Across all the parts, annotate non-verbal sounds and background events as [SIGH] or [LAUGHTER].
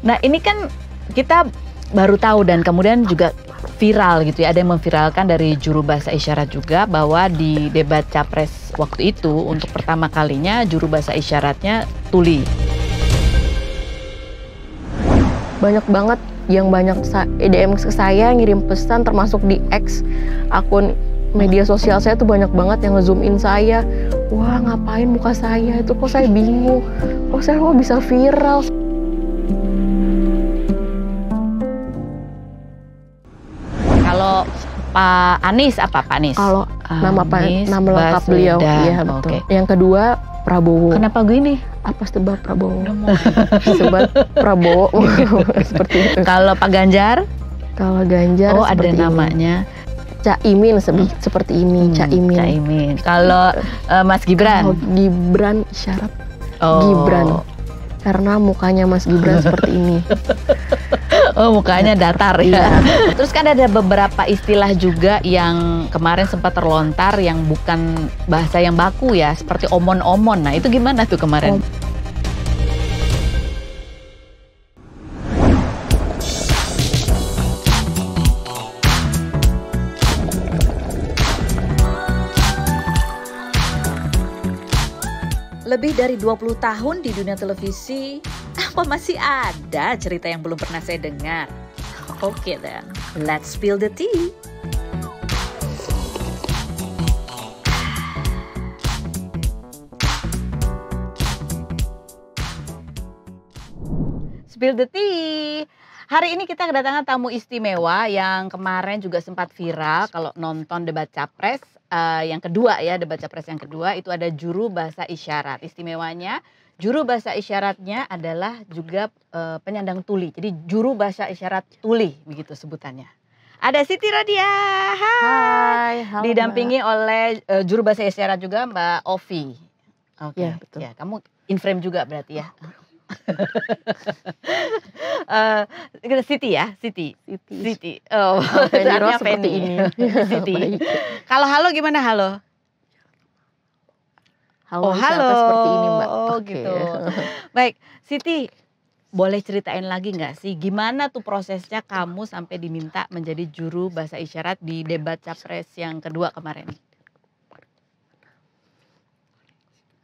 Nah ini kan kita baru tahu dan kemudian juga viral gitu ya. Ada yang memviralkan dari juru bahasa isyarat juga bahwa di debat capres waktu itu untuk pertama kalinya juru bahasa isyaratnya tuli. Banyak banget yang banyak edm ke saya ngirim pesan termasuk di X akun media sosial saya tuh banyak banget yang ngezoom in saya. Wah, ngapain muka saya itu kok saya bingung. Kok saya kok bisa viral? Kalau Pak Anies apa Pak Anies? Kalau ah, nama Pak nama lengkap beliau, ya betul. Okay. Yang kedua Prabowo. Kenapa gue ini? Apa sebab Prabowo? [LAUGHS] sebab Prabowo [LAUGHS] seperti itu. Kalau Pak Ganjar? Kalau Ganjar Oh, ada namanya. Ini. Caimin hmm. seperti ini, hmm, Caimin. Imin. Kalau uh, Mas Gibran? Kalo Gibran syarat oh. Gibran. Karena mukanya Mas Gibran [LAUGHS] seperti ini oh, mukanya datar ya. Iya. [LAUGHS] Terus kan ada beberapa istilah juga yang kemarin sempat terlontar yang bukan bahasa yang baku ya, seperti omon-omon. Nah, itu gimana tuh kemarin? Lebih dari 20 tahun di dunia televisi, apa masih ada cerita yang belum pernah saya dengar? Oke okay then, let's spill the tea. Spill the tea. Hari ini kita kedatangan tamu istimewa yang kemarin juga sempat viral kalau nonton debat capres uh, yang kedua ya, debat capres yang kedua itu ada juru bahasa isyarat. Istimewanya juru bahasa isyaratnya adalah juga uh, penyandang tuli. Jadi juru bahasa isyarat tuli begitu sebutannya. Ada Siti Radia, Hai. Hai Didampingi Mbak. oleh uh, juru bahasa isyarat juga Mbak Ovi. Oke. Okay. Ya, betul. Ya, kamu in frame juga berarti ya uh, Siti ya, Siti. Siti. Siti. Oh, oh seperti ini. [LAUGHS] Siti. Kalau halo gimana halo? Halo, oh, halo. seperti ini Mbak. Oh, okay. gitu. [LAUGHS] Baik, Siti, boleh ceritain lagi nggak sih gimana tuh prosesnya kamu sampai diminta menjadi juru bahasa isyarat di debat capres yang kedua kemarin?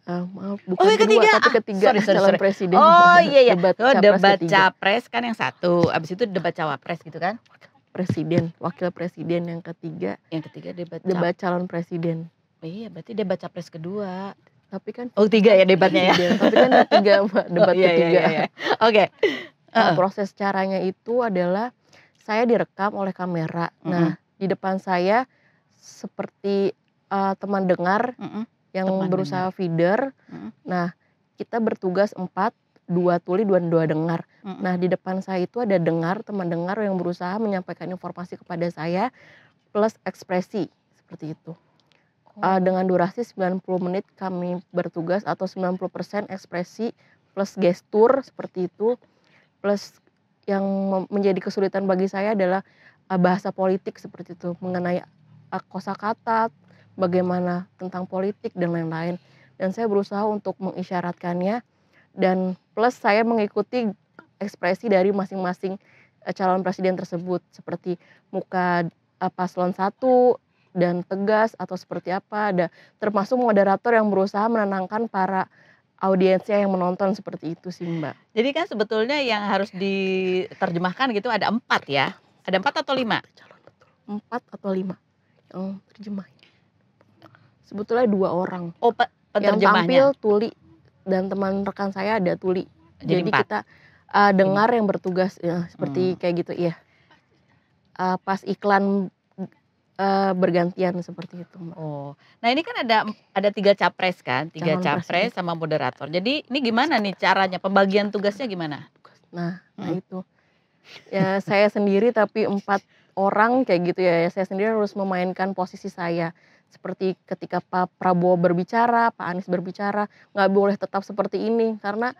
Uh, maaf oh, bukan oh, kedua ketiga. tapi ah, ketiga sorry, sorry, calon sorry. presiden oh iya iya debat, oh, capres, debat capres kan yang satu abis itu debat cawapres gitu kan presiden wakil presiden yang ketiga yang ketiga debat debat calon presiden oh, iya berarti debat capres kedua tapi kan oh tiga ya debatnya ya iya, tapi kan tiga [LAUGHS] debat oh, iya, iya, ketiga iya, iya. oke okay. Nah, proses caranya itu adalah saya direkam oleh kamera mm -hmm. nah di depan saya seperti uh, teman dengar mm -hmm yang Teman berusaha dengar. feeder. Hmm. Nah, kita bertugas empat, dua tuli, dua dua dengar. Hmm. Nah, di depan saya itu ada dengar, teman dengar yang berusaha menyampaikan informasi kepada saya plus ekspresi seperti itu. Oh. Uh, dengan durasi 90 menit kami bertugas atau 90% ekspresi plus gestur seperti itu plus yang menjadi kesulitan bagi saya adalah uh, bahasa politik seperti itu mengenai uh, kosakata, bagaimana tentang politik dan lain-lain. Dan saya berusaha untuk mengisyaratkannya dan plus saya mengikuti ekspresi dari masing-masing eh, calon presiden tersebut seperti muka eh, paslon satu dan tegas atau seperti apa ada termasuk moderator yang berusaha menenangkan para audiensnya yang menonton seperti itu sih mbak. Jadi kan sebetulnya yang harus diterjemahkan gitu ada empat ya, ada empat atau lima? empat atau lima yang terjemah. Ya sebetulnya dua orang. Oh, pe yang tampil Tuli dan teman rekan saya ada Tuli. Jadi, Jadi kita uh, dengar Ini. yang bertugas ya, seperti hmm. kayak gitu, ya Uh, pas iklan uh, bergantian seperti itu. Mbak. Oh, nah ini kan ada ada tiga capres kan, tiga Calon capres presiden. sama moderator. Jadi ini gimana nih caranya pembagian tugasnya gimana? Nah, nah hmm. nah itu ya saya sendiri tapi empat orang kayak gitu ya, ya saya sendiri harus memainkan posisi saya seperti ketika Pak Prabowo berbicara, Pak Anies berbicara, nggak boleh tetap seperti ini karena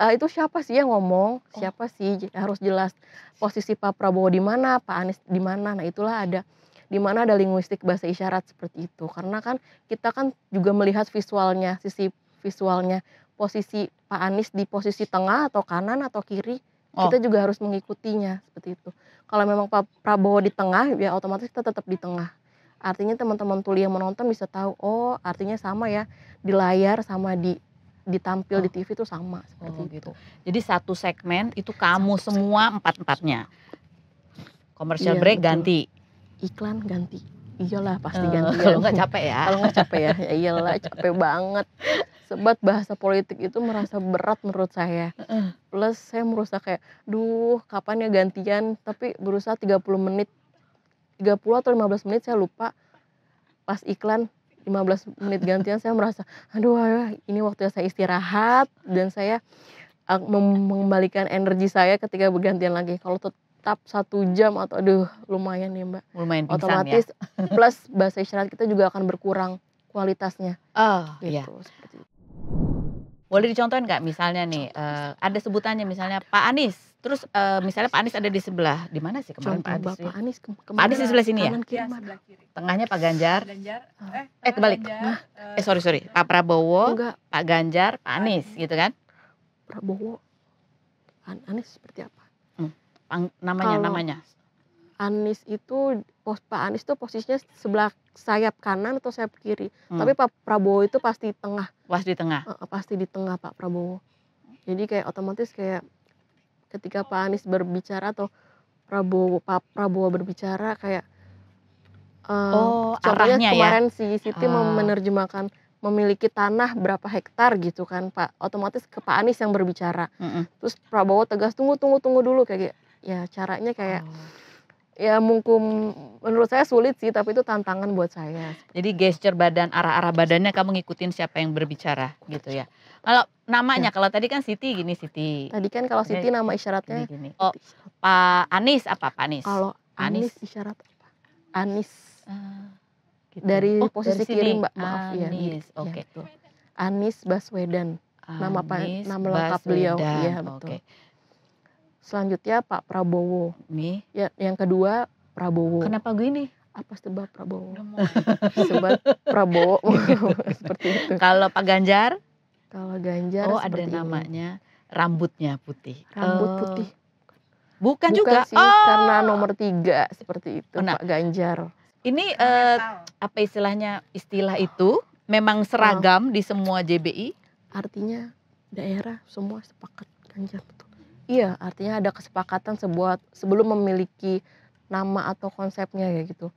uh, itu siapa sih yang ngomong, oh. siapa oh. sih harus jelas posisi Pak Prabowo di mana, Pak Anies di mana. Nah, itulah ada di mana ada linguistik bahasa isyarat seperti itu. Karena kan kita kan juga melihat visualnya, sisi visualnya, posisi Pak Anies di posisi tengah atau kanan atau kiri, oh. kita juga harus mengikutinya seperti itu. Kalau memang Pak Prabowo di tengah, ya otomatis kita tetap di tengah artinya teman-teman tuli yang menonton bisa tahu oh artinya sama ya di layar sama di ditampil oh. di TV itu sama seperti oh, gitu. Itu. Jadi satu segmen itu kamu satu semua empat empatnya. Komersial iya, break betul. ganti. Iklan ganti. Iyalah pasti uh, ganti. Ya. Kalau nggak capek ya. kalau nggak capek ya, ya iyalah capek banget. Sebab bahasa politik itu merasa berat menurut saya. Plus saya merasa kayak, duh kapan ya gantian? Tapi berusaha 30 menit 30 atau 15 menit saya lupa pas iklan 15 menit gantian saya merasa aduh ini waktu saya istirahat dan saya eh, mengembalikan energi saya ketika bergantian lagi kalau tetap satu jam atau aduh lumayan nih ya, mbak lumayan pingsan ya. otomatis ya? plus bahasa isyarat kita juga akan berkurang kualitasnya oh gitu, iya seperti itu. boleh dicontohin nggak misalnya nih uh, ada sebutannya misalnya Pak Anies Terus uh, misalnya Pak Anies ada di sebelah, di mana sih kemarin Contoh Pak Anies? Pak Anies ke kemana? Pak Anies di sebelah sini ya? Kiri, ya kiri. Tengahnya Pak Ganjar. Ganjar. Ah. Eh, eh kebalik. Ganjar, eh, eh sorry sorry, Pak Prabowo, enggak. Pak Ganjar, Pak Anies gitu kan? Prabowo, Anies seperti apa? Hmm. Namanya Kalau namanya. Anies itu pos Pak Anies itu posisinya sebelah sayap kanan atau sayap kiri. Hmm. Tapi Pak Prabowo itu pasti tengah. Pasti di tengah. Uh, pasti di tengah Pak Prabowo. Jadi kayak otomatis kayak ketika Pak Anies berbicara atau Prabowo Pak Prabowo berbicara kayak uh, oh, contohnya ya? kemarin ya? si Siti oh. menerjemahkan memiliki tanah berapa hektar gitu kan Pak otomatis ke Pak Anies yang berbicara mm -mm. terus Prabowo tegas tunggu tunggu tunggu dulu kayak gitu. ya caranya kayak oh. ya mungkin menurut saya sulit sih tapi itu tantangan buat saya jadi gesture badan arah arah badannya kamu ngikutin siapa yang berbicara gitu ya kalau namanya, ya. kalau tadi kan Siti gini Siti. Tadi kan kalau Siti nama isyaratnya gini. gini. Oh, Pak Anis apa Pak Anis Kalau Anis isyarat apa? Anies. Uh, ah, gitu. Dari oh, posisi dari kiri Mbak, maaf iya, Anis. ya. Anis oke. Okay. Ya, Anies Baswedan. Anis nama apa? Nama lengkap Baswedan. beliau. Iya, betul. Selanjutnya Pak Prabowo. Nih. Ya, yang kedua Prabowo. Kenapa gue ini? apa sebab Prabowo? [LAUGHS] sebab Prabowo [LAUGHS] seperti itu. Kalau Pak Ganjar? Kalau Ganjar Oh, ada ini. namanya rambutnya putih. Rambut oh. putih. Bukan, Bukan juga. Sih, oh. karena nomor tiga seperti itu nah, Pak Ganjar. Ini uh, apa istilahnya? Istilah itu memang seragam oh. di semua JBI. Artinya daerah semua sepakat Ganjar betul. Iya, artinya ada kesepakatan sebuah sebelum memiliki nama atau konsepnya ya gitu.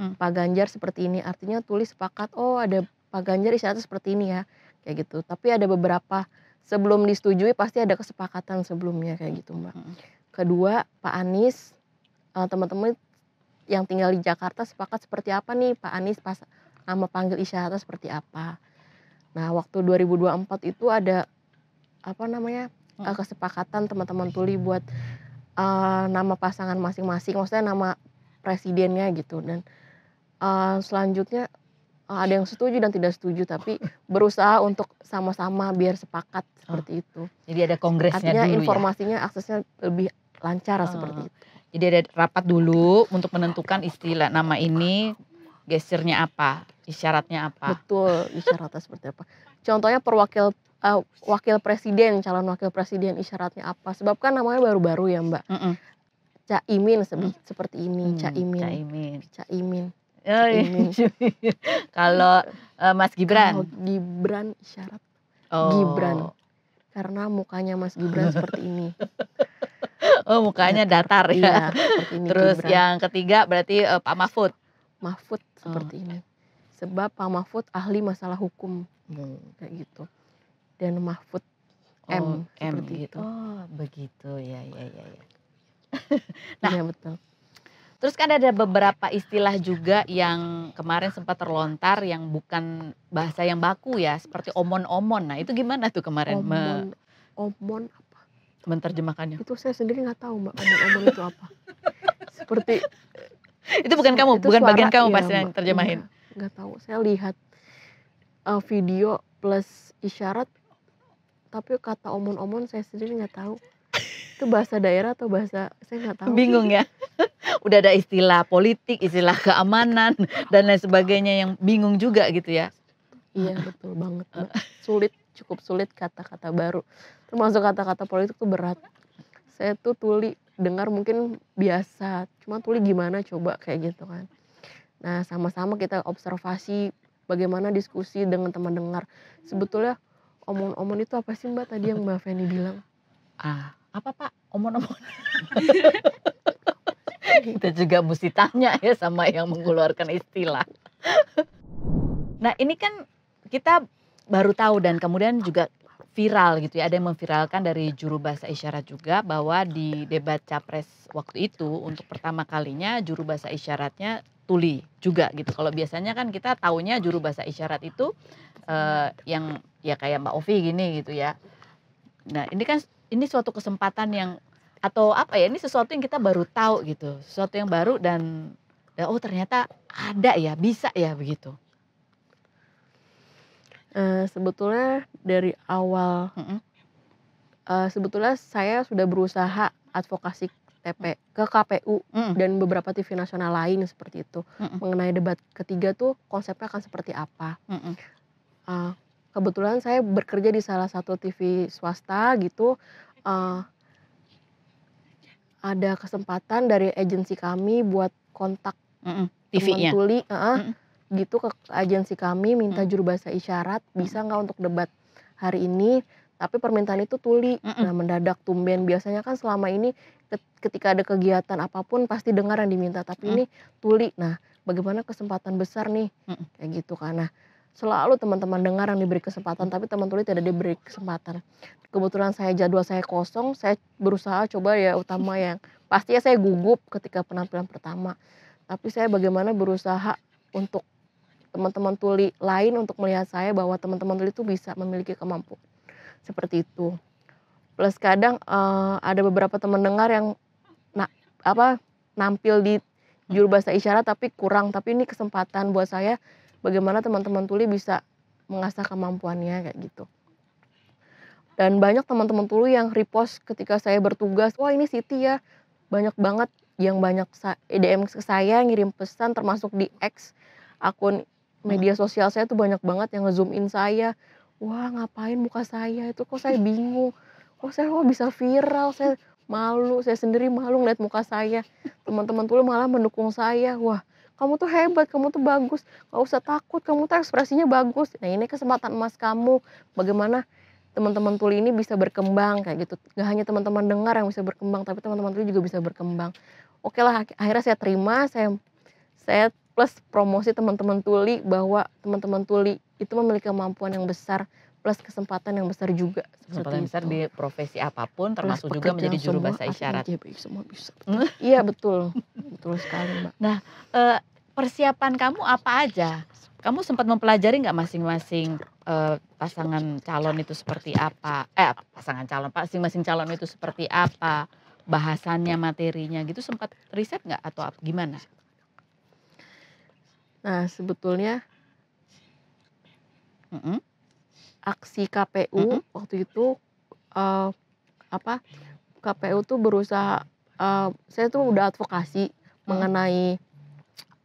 Hmm. Pak Ganjar seperti ini, artinya tulis sepakat. Oh, ada Pak Ganjar istilahnya seperti ini ya kayak gitu. Tapi ada beberapa sebelum disetujui pasti ada kesepakatan sebelumnya kayak gitu mbak. Hmm. Kedua Pak Anies eh, teman-teman yang tinggal di Jakarta sepakat seperti apa nih Pak Anies pas nama panggil isyaratnya seperti apa. Nah waktu 2024 itu ada apa namanya hmm. eh, kesepakatan teman-teman tuli buat uh, nama pasangan masing-masing, maksudnya nama presidennya gitu dan uh, selanjutnya Eh, ada yang setuju dan tidak setuju tapi berusaha untuk sama-sama biar sepakat seperti oh. itu. Jadi ada kongresnya Artinya dulu ya? informasinya aksesnya lebih lancar oh, seperti itu. Jadi ada rapat dulu untuk menentukan istilah nama ini gesernya apa, isyaratnya apa. Betul, isyaratnya seperti apa. Contohnya perwakil uh, wakil presiden, calon wakil presiden isyaratnya apa? Sebab kan namanya baru-baru ya, Mbak. Mm -mm. Caimin se mm. seperti ini, Caimin. Hmm, Caimin. Caimin. Oh, iya. [LAUGHS] Kalau uh, Mas Gibran. Kalo Gibran syarat oh. Gibran. Karena mukanya Mas Gibran seperti ini. [LAUGHS] Oh, mukanya datar, datar ya. Iya, seperti ini Terus Gibran. yang ketiga berarti uh, Pak Mahfud. Mahfud seperti oh. ini. Sebab Pak Mahfud ahli masalah hukum. Hmm. Kayak gitu. Dan Mahfud M, oh, M seperti M gitu. itu. Oh, begitu. Ya, ya, ya, ya. Iya, [LAUGHS] nah, ya, betul. Terus kan ada beberapa istilah juga yang kemarin sempat terlontar yang bukan bahasa yang baku ya, seperti omon-omon. Nah itu gimana tuh kemarin? Omon, Me omon apa? Menterjemahkannya. Itu saya sendiri nggak tahu mbak omon-omon itu apa. Seperti [LAUGHS] itu bukan kamu, itu bukan suara, bagian kamu iya, yang terjemahin. Iya, nggak tahu, saya lihat uh, video plus isyarat, tapi kata omon-omon saya sendiri nggak tahu itu bahasa daerah atau bahasa saya nggak tahu bingung ya [LAUGHS] udah ada istilah politik istilah keamanan dan lain sebagainya yang bingung juga gitu ya iya betul banget sulit cukup sulit kata-kata baru termasuk kata-kata politik tuh berat saya tuh tuli dengar mungkin biasa cuma tuli gimana coba kayak gitu kan nah sama-sama kita observasi bagaimana diskusi dengan teman dengar sebetulnya omong-omong itu apa sih mbak tadi yang mbak Feni bilang ah apa pak omon-omon [LAUGHS] kita juga mesti tanya ya sama yang mengeluarkan istilah nah ini kan kita baru tahu dan kemudian juga viral gitu ya ada yang memviralkan dari juru bahasa isyarat juga bahwa di debat capres waktu itu untuk pertama kalinya juru bahasa isyaratnya tuli juga gitu kalau biasanya kan kita tahunya juru bahasa isyarat itu uh, yang ya kayak Mbak Ovi gini gitu ya Nah, ini kan ini suatu kesempatan yang atau apa ya? Ini sesuatu yang kita baru tahu gitu, sesuatu yang baru dan, oh ternyata ada ya, bisa ya begitu. Uh, sebetulnya dari awal, mm uh, sebetulnya saya sudah berusaha advokasi TP mm. ke KPU mm. dan beberapa TV nasional lain seperti itu mm -mm. mengenai debat ketiga tuh konsepnya akan seperti apa. Mm -mm. Uh, kebetulan saya bekerja di salah satu TV swasta gitu uh, ada kesempatan dari agensi kami buat kontak mm -mm, TV-nya. tuli uh, gitu ke agensi kami minta mm. juru bahasa isyarat mm. bisa nggak untuk debat hari ini tapi permintaan itu tuli nah mendadak tumben biasanya kan selama ini ketika ada kegiatan apapun pasti dengar yang diminta tapi mm. ini tuli nah bagaimana kesempatan besar nih kayak gitu karena selalu teman-teman dengar yang diberi kesempatan tapi teman tuli tidak diberi kesempatan kebetulan saya jadwal saya kosong saya berusaha coba ya utama yang pastinya saya gugup ketika penampilan pertama tapi saya bagaimana berusaha untuk teman-teman tuli lain untuk melihat saya bahwa teman-teman tuli itu bisa memiliki kemampuan seperti itu plus kadang uh, ada beberapa teman dengar yang na apa nampil di juru bahasa isyarat tapi kurang tapi ini kesempatan buat saya bagaimana teman-teman tuli bisa mengasah kemampuannya kayak gitu. Dan banyak teman-teman tuli yang repost ketika saya bertugas, wah ini Siti ya, banyak banget yang banyak DM ke saya ngirim pesan termasuk di X akun media sosial saya tuh banyak banget yang ngezoom in saya. Wah ngapain muka saya itu kok saya bingung. Kok saya kok bisa viral, saya malu, saya sendiri malu ngeliat muka saya. Teman-teman tuli malah mendukung saya. Wah kamu tuh hebat, kamu tuh bagus, gak usah takut, kamu tuh ekspresinya bagus. Nah ini kesempatan emas kamu, bagaimana teman-teman tuli ini bisa berkembang kayak gitu. Gak hanya teman-teman dengar yang bisa berkembang, tapi teman-teman tuli juga bisa berkembang. Oke lah, akhirnya saya terima, saya saya plus promosi teman-teman tuli bahwa teman-teman tuli itu memiliki kemampuan yang besar plus kesempatan yang besar juga. Kesempatan yang besar itu. di profesi apapun, termasuk juga menjadi juru bahasa isyarat. Iya, semua bisa. Betul. Hmm? iya betul, betul sekali mbak. Nah, eh, persiapan kamu apa aja? Kamu sempat mempelajari nggak masing-masing eh, pasangan calon itu seperti apa? Eh, pasangan calon, masing-masing calon itu seperti apa? Bahasannya, materinya gitu sempat riset nggak atau gimana? Nah, sebetulnya mm -hmm aksi KPU mm-hmm. waktu itu, uh, apa, KPU tuh berusaha, uh, saya tuh udah advokasi mengenai,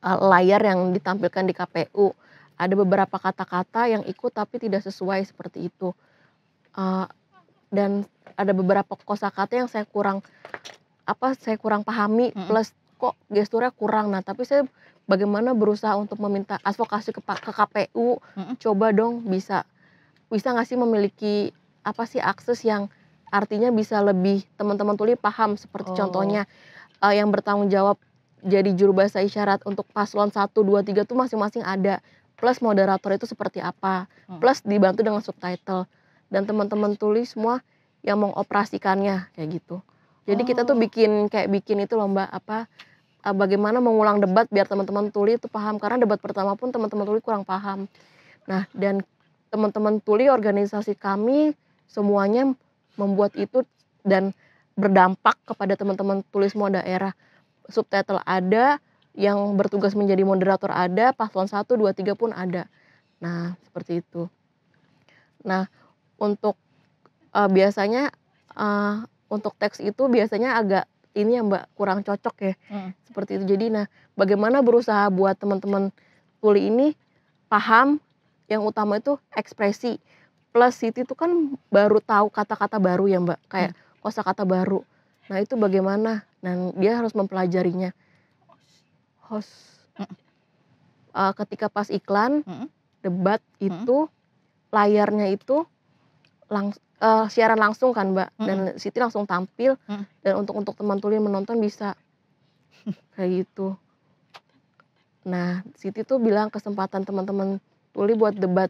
uh, layar yang ditampilkan di KPU. Ada beberapa kata-kata yang ikut tapi tidak sesuai seperti itu, uh, dan ada beberapa kosakata yang saya kurang, apa, saya kurang pahami mm-hmm. plus kok gesturnya kurang. Nah, tapi saya bagaimana berusaha untuk meminta advokasi ke ke KPU, mm-hmm. "Coba dong bisa bisa nggak sih memiliki apa sih akses yang artinya bisa lebih teman-teman tuli paham seperti oh. contohnya uh, yang bertanggung jawab jadi juru bahasa isyarat untuk paslon 1 2 3 itu masing-masing ada plus moderator itu seperti apa hmm. plus dibantu dengan subtitle dan teman-teman tuli semua yang mengoperasikannya kayak gitu. Jadi oh. kita tuh oh. bikin kayak bikin itu lomba apa eh, bagaimana mengulang debat biar teman-teman tuli itu paham karena debat pertama pun teman-teman tuli kurang paham. Nah, dan teman-teman tuli organisasi kami semuanya membuat itu dan berdampak kepada teman-teman tuli semua daerah. Subtitle ada, yang bertugas menjadi moderator ada, paslon 1, 2, 3 pun ada. Nah, seperti itu. Nah, untuk uh, biasanya uh, untuk teks itu biasanya agak ini yang Mbak kurang cocok ya. Hmm. Seperti itu. Jadi nah, bagaimana berusaha buat teman-teman tuli ini paham yang utama itu ekspresi plus Siti itu kan baru tahu kata-kata baru ya mbak kayak hmm. kosakata baru nah itu bagaimana dan nah, dia harus mempelajarinya host hmm. uh, ketika pas iklan hmm. debat hmm. itu hmm. layarnya itu lang uh, siaran langsung kan mbak hmm. dan Siti langsung tampil hmm. dan untuk untuk teman tuli menonton bisa [LAUGHS] kayak gitu nah Siti tuh bilang kesempatan teman-teman Tuli buat debat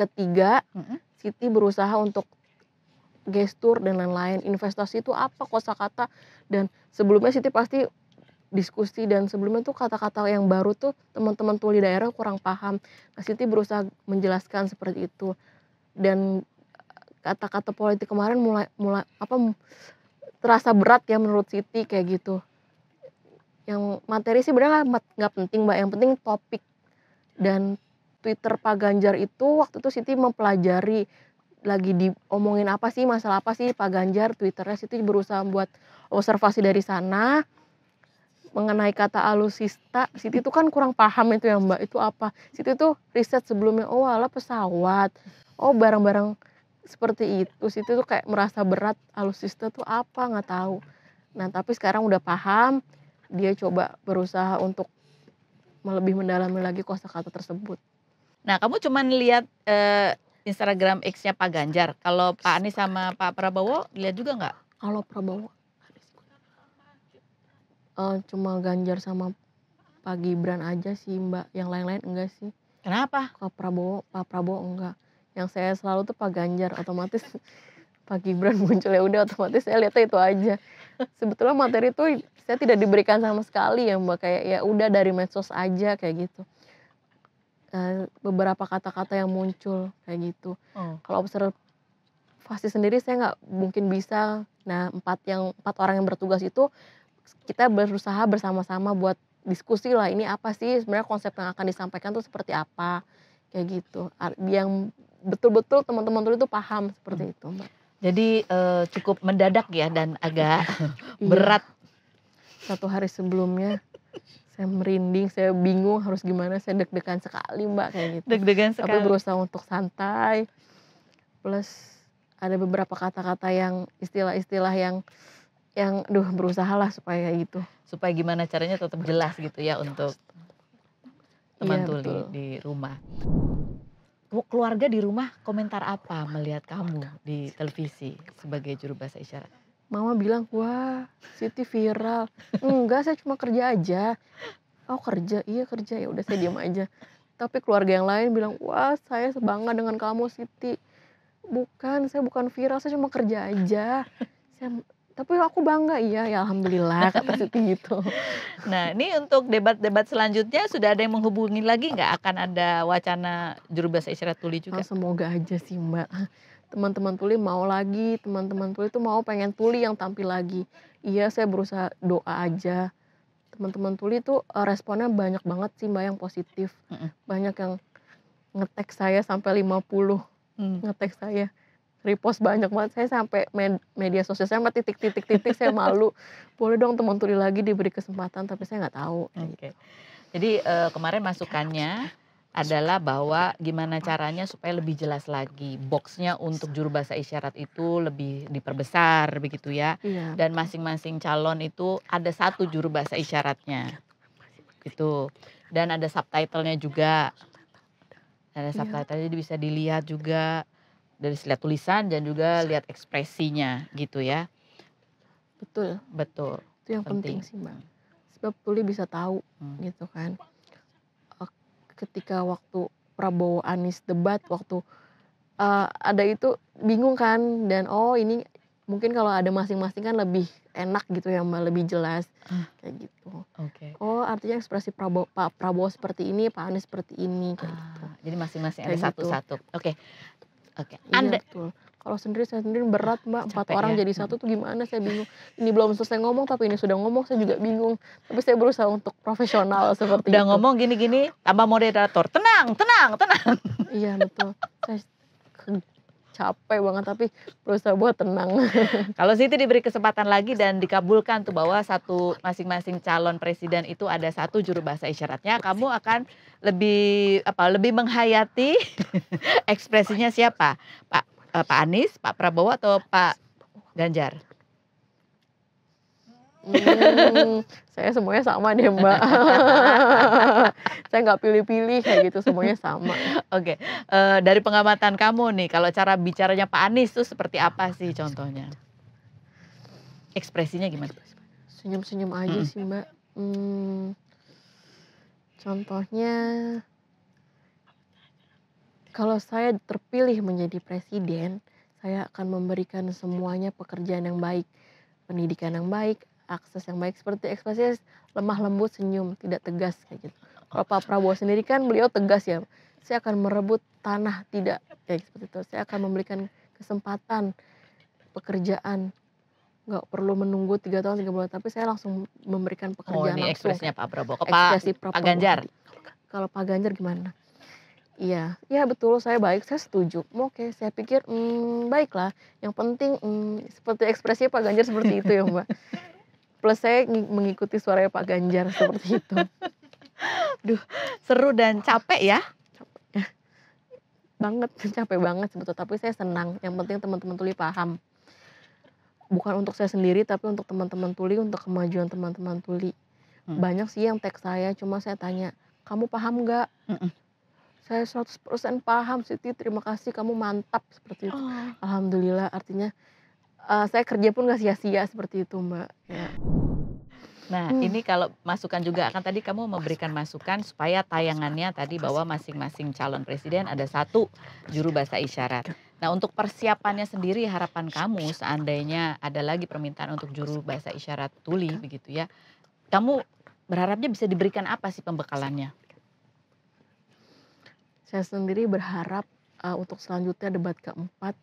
ketiga, mm-hmm. Siti berusaha untuk gestur dan lain-lain. Investasi itu apa kosakata dan sebelumnya Siti pasti diskusi dan sebelumnya tuh kata-kata yang baru tuh teman-teman tuli daerah kurang paham. Nah, Siti berusaha menjelaskan seperti itu. Dan eh, kata-kata politik kemarin mulai mulai apa terasa berat ya menurut Siti kayak gitu. Yang materi sih benar nggak penting mbak, yang penting topik dan Twitter Pak Ganjar itu waktu itu Siti mempelajari lagi diomongin apa sih masalah apa sih Pak Ganjar Twitternya Siti berusaha buat observasi dari sana mengenai kata alusista Siti itu kan kurang paham itu ya Mbak itu apa Siti itu riset sebelumnya oh ala pesawat oh barang-barang seperti itu Siti tuh kayak merasa berat alusista tuh apa nggak tahu nah tapi sekarang udah paham dia coba berusaha untuk lebih mendalami lagi kosakata tersebut Nah, kamu cuma lihat uh, Instagram X-nya Pak Ganjar. Kalau Pak Anies sama Pak Prabowo lihat juga nggak? Kalau Prabowo uh, cuma Ganjar sama Pak Gibran aja sih Mbak. Yang lain-lain enggak sih. Kenapa? Pak Prabowo, Pak Prabowo enggak. Yang saya selalu tuh Pak Ganjar otomatis [LAUGHS] Pak Gibran muncul ya udah otomatis saya lihatnya itu aja. Sebetulnya materi itu saya tidak diberikan sama sekali ya Mbak kayak ya udah dari medsos aja kayak gitu. Eh, beberapa kata-kata yang muncul kayak gitu. Hmm. Kalau observasi sendiri saya nggak mungkin bisa. Nah empat yang empat orang yang bertugas itu kita berusaha bersama-sama buat diskusi lah ini apa sih sebenarnya konsep yang akan disampaikan tuh seperti apa kayak gitu yang betul-betul teman-teman tuh itu paham seperti hmm. itu Jadi eh, cukup mendadak ya dan agak [LAUGHS] iya. berat. Satu hari sebelumnya saya merinding, saya bingung harus gimana, saya deg-degan sekali mbak kayak gitu. Deg-degan sekali. Tapi berusaha untuk santai. Plus ada beberapa kata-kata yang istilah-istilah yang yang duh berusaha lah supaya gitu. Supaya gimana caranya tetap jelas gitu ya untuk teman ya, tuli di rumah. Keluarga di rumah komentar apa melihat kamu di televisi sebagai juru bahasa isyarat? mama bilang wah Siti viral enggak saya cuma kerja aja oh kerja iya kerja ya udah saya diam aja tapi keluarga yang lain bilang wah saya sebangga dengan kamu Siti bukan saya bukan viral saya cuma kerja aja saya tapi aku bangga iya ya alhamdulillah kata Siti gitu. Nah ini untuk debat-debat selanjutnya sudah ada yang menghubungi lagi nggak akan ada wacana juru bahasa isyarat tuli juga? Oh, semoga aja sih Mbak teman-teman tuli mau lagi teman-teman tuli tuh mau pengen tuli yang tampil lagi iya saya berusaha doa aja teman-teman tuli tuh eh, responnya banyak banget sih mbak yang positif banyak yang ngetek saya sampai 50 puluh hmm. ngetek saya repost banyak banget saya sampai med- media sosial saya mah titik-titik-titik saya malu [LAUGHS] boleh dong teman tuli lagi diberi kesempatan tapi saya nggak tahu okay. jadi uh, kemarin masukannya adalah bahwa gimana caranya supaya lebih jelas lagi boxnya untuk juru bahasa isyarat itu lebih diperbesar begitu ya iya. dan masing-masing calon itu ada satu juru bahasa isyaratnya gitu dan ada subtitlenya juga ada iya. subtitle jadi bisa dilihat juga dari lihat tulisan dan juga lihat ekspresinya gitu ya betul betul itu yang penting, penting sih bang sebab tuli bisa tahu hmm. gitu kan ketika waktu Prabowo Anies debat waktu uh, ada itu bingung kan dan oh ini mungkin kalau ada masing-masing kan lebih enak gitu yang lebih jelas ah. kayak gitu okay. oh artinya ekspresi Prabowo Pak Prabowo seperti ini Pak Anies seperti ini kayak ah, gitu jadi masing-masing ada gitu. satu-satu gitu. oke okay. Oke. Okay. Iya, Anda iya, betul. Kalau sendiri saya sendiri berat mbak empat orang ya. jadi satu tuh gimana saya bingung ini belum selesai ngomong tapi ini sudah ngomong saya juga bingung tapi saya berusaha untuk profesional [LAUGHS] seperti udah itu. ngomong gini-gini tambah moderator tenang tenang tenang iya betul saya capek banget tapi berusaha buat tenang. [LAUGHS] Kalau Siti diberi kesempatan lagi dan dikabulkan tuh bahwa satu masing-masing calon presiden itu ada satu juru bahasa isyaratnya, kamu akan lebih apa lebih menghayati [LAUGHS] ekspresinya siapa? Pak eh, Pak Anies, Pak Prabowo atau Pak Ganjar? Hmm. saya semuanya sama deh mbak. [LAUGHS] saya nggak pilih-pilih kayak gitu semuanya sama. Oke, okay. uh, eh, dari pengamatan kamu nih, kalau cara bicaranya Pak Anies tuh seperti apa sih contohnya? Ekspresinya gimana? Senyum-senyum aja hmm. sih mbak. Hmm, contohnya, kalau saya terpilih menjadi presiden, saya akan memberikan semuanya pekerjaan yang baik pendidikan yang baik, akses yang baik seperti ekspresi lemah lembut senyum tidak tegas kayak gitu kalau Pak Prabowo sendiri kan beliau tegas ya saya akan merebut tanah tidak kayak seperti itu saya akan memberikan kesempatan pekerjaan nggak perlu menunggu tiga tahun tiga bulan tapi saya langsung memberikan pekerjaan oh, langsung ekspresinya Pak Prabowo ke Pak, Pak Ganjar kalau Pak Ganjar gimana Iya, ya betul saya baik, saya setuju. Oke, saya pikir hmm, baiklah. Yang penting hmm, seperti ekspresi Pak Ganjar seperti itu ya Mbak. [LAUGHS] plus saya mengikuti suaranya Pak Ganjar seperti itu. Duh, seru dan capek ya. banget, capek banget sebetulnya. Tapi saya senang. Yang penting teman-teman tuli paham. Bukan untuk saya sendiri, tapi untuk teman-teman tuli, untuk kemajuan teman-teman tuli. Hmm. Banyak sih yang teks saya, cuma saya tanya, kamu paham nggak? Saya 100% paham Siti, terima kasih kamu mantap seperti itu. Oh. Alhamdulillah, artinya uh, saya kerja pun gak sia-sia seperti itu Mbak. Ya. Nah hmm. ini kalau masukan juga akan tadi kamu memberikan masukan supaya tayangannya tadi bahwa masing-masing calon presiden ada satu juru bahasa isyarat. Nah untuk persiapannya sendiri harapan kamu seandainya ada lagi permintaan untuk juru bahasa isyarat tuli begitu ya. Kamu berharapnya bisa diberikan apa sih pembekalannya? Saya sendiri berharap uh, untuk selanjutnya debat keempat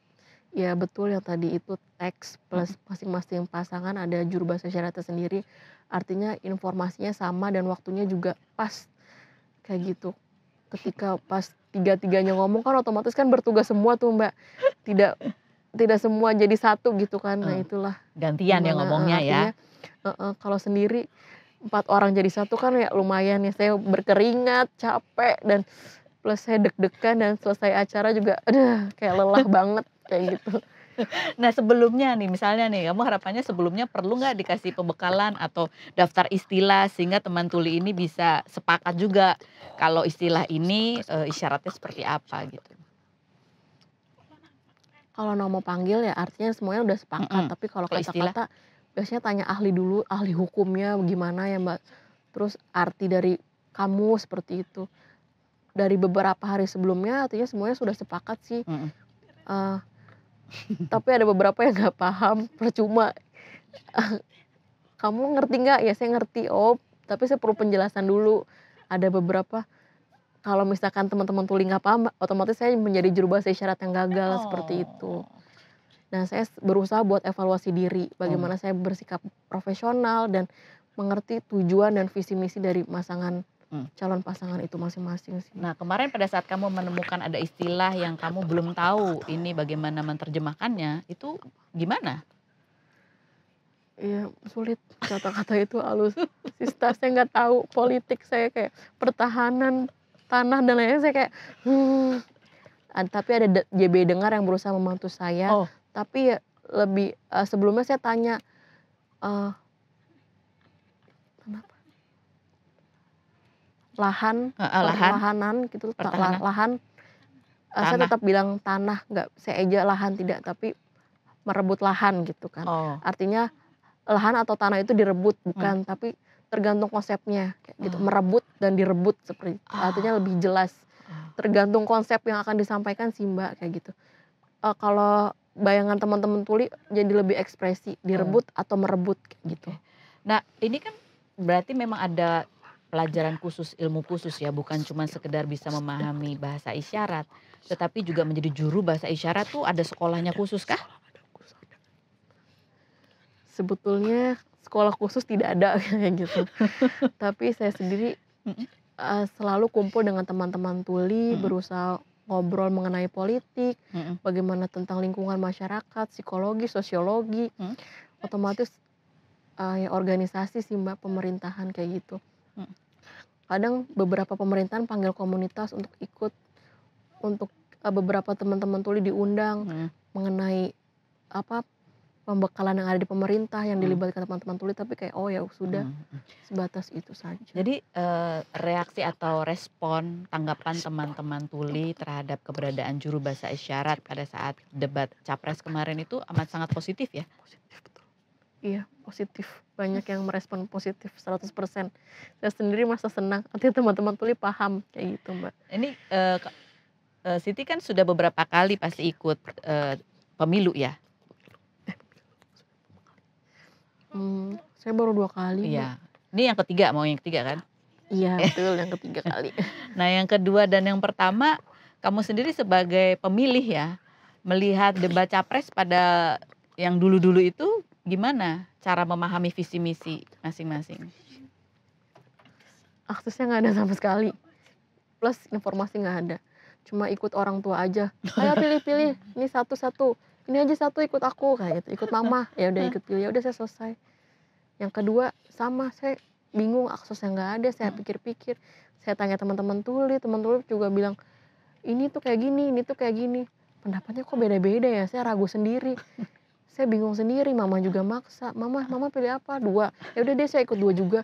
Ya betul yang tadi itu teks plus masing-masing pasangan ada juru bahasa syarat sendiri artinya informasinya sama dan waktunya juga pas, kayak gitu. Ketika pas tiga-tiganya ngomong kan otomatis kan bertugas semua tuh Mbak, tidak tidak semua jadi satu gitu kan. Nah mm. itulah gantian ya gimana ngomongnya eh, ya? uh, heeh, eh, kalau sendiri empat orang jadi satu kan ya lumayan ya, saya berkeringat, capek, dan plus saya deg-degan dan selesai acara juga aduh kayak lelah [LAUGHS] banget kayak gitu. [LAUGHS] Nah sebelumnya nih misalnya nih kamu harapannya sebelumnya perlu nggak dikasih pembekalan atau daftar istilah sehingga teman tuli ini bisa sepakat juga kalau istilah ini e, isyaratnya seperti apa gitu. Kalau nama panggil ya artinya semuanya udah sepakat mm -hmm. tapi kalau kata-kata biasanya tanya ahli dulu ahli hukumnya gimana ya mbak terus arti dari kamu seperti itu dari beberapa hari sebelumnya artinya semuanya sudah sepakat sih mm -hmm. uh, tapi ada beberapa yang nggak paham percuma kamu ngerti nggak ya saya ngerti op. tapi saya perlu penjelasan dulu ada beberapa kalau misalkan teman-teman tuli nggak paham otomatis saya menjadi juru bahasa syarat yang gagal oh. seperti itu nah saya berusaha buat evaluasi diri bagaimana hmm. saya bersikap profesional dan mengerti tujuan dan visi misi dari pasangan Hmm. calon pasangan itu masing-masing sih. Nah kemarin pada saat kamu menemukan ada istilah yang kamu belum tahu ini bagaimana menerjemahkannya itu gimana? Iya sulit kata-kata itu halus. Sista saya nggak tahu politik saya kayak pertahanan tanah dan lainnya saya kayak hmm. Tapi ada JB dengar yang berusaha membantu saya. Oh. Tapi ya lebih uh, sebelumnya saya tanya uh, lahan, uh, lahan. lahanan gitu, Pertahanan. lahan. Eh, tanah. Saya tetap bilang tanah, nggak saya aja lahan tidak, tapi merebut lahan gitu kan. Oh. Artinya lahan atau tanah itu direbut bukan, hmm. tapi tergantung konsepnya gitu, oh. merebut dan direbut seperti oh. artinya lebih jelas. Ah. Tergantung konsep yang akan disampaikan sih Mbak kayak gitu. Uh, kalau bayangan teman-teman tuli jadi lebih ekspresi direbut hmm. atau merebut kayak gitu. Nah, ini kan berarti memang ada pelajaran khusus, ilmu khusus ya, bukan cuma sekedar bisa memahami bahasa isyarat, tetapi juga menjadi juru bahasa isyarat tuh ada sekolahnya khusus kah? Sebetulnya sekolah khusus tidak ada [LAUGHS] kayak gitu. tapi saya sendiri eh, selalu kumpul dengan teman-teman tuli, hmm. berusaha ngobrol mengenai politik, hmm. bagaimana tentang lingkungan masyarakat, psikologi, sosiologi. Hmm. Otomatis uh, ya organisasi sih Mbak pemerintahan kayak gitu. Kadang beberapa pemerintahan panggil komunitas untuk ikut untuk eh, beberapa teman-teman tuli diundang hmm. mengenai apa pembekalan yang ada di pemerintah yang hmm. dilibatkan teman-teman tuli tapi kayak oh ya sudah hmm, hmm, sebatas itu saja. Jadi uh, reaksi atau respon tanggapan teman-teman tuli terhadap keberadaan juru bahasa isyarat pada saat debat capres kemarin itu amat sangat positif ya. Positif iya positif banyak yang merespon positif 100% saya sendiri masa senang nanti teman-teman tuli paham kayak gitu mbak ini uh, uh, Siti kan sudah beberapa kali pasti ikut uh, pemilu ya hmm, saya baru dua kali iya mbak. ini yang ketiga mau yang ketiga kan iya betul yang ketiga kali [LAUGHS] nah yang kedua dan yang pertama kamu sendiri sebagai pemilih ya melihat debat capres pada yang dulu-dulu itu gimana cara memahami visi misi masing-masing? Aksesnya nggak ada sama sekali. Plus informasi nggak ada. Cuma ikut orang tua aja. Ayo pilih-pilih, ini satu-satu. Ini aja satu ikut aku kayak gitu. Ikut mama, ya udah ikut pilih, ya udah saya selesai. Yang kedua sama saya bingung aksesnya nggak ada. Saya pikir-pikir, saya tanya teman-teman tuli, teman tuli juga bilang ini tuh kayak gini, ini tuh kayak gini pendapatnya kok beda-beda ya saya ragu sendiri saya bingung sendiri mama juga maksa mama mama pilih apa dua ya udah deh saya ikut dua juga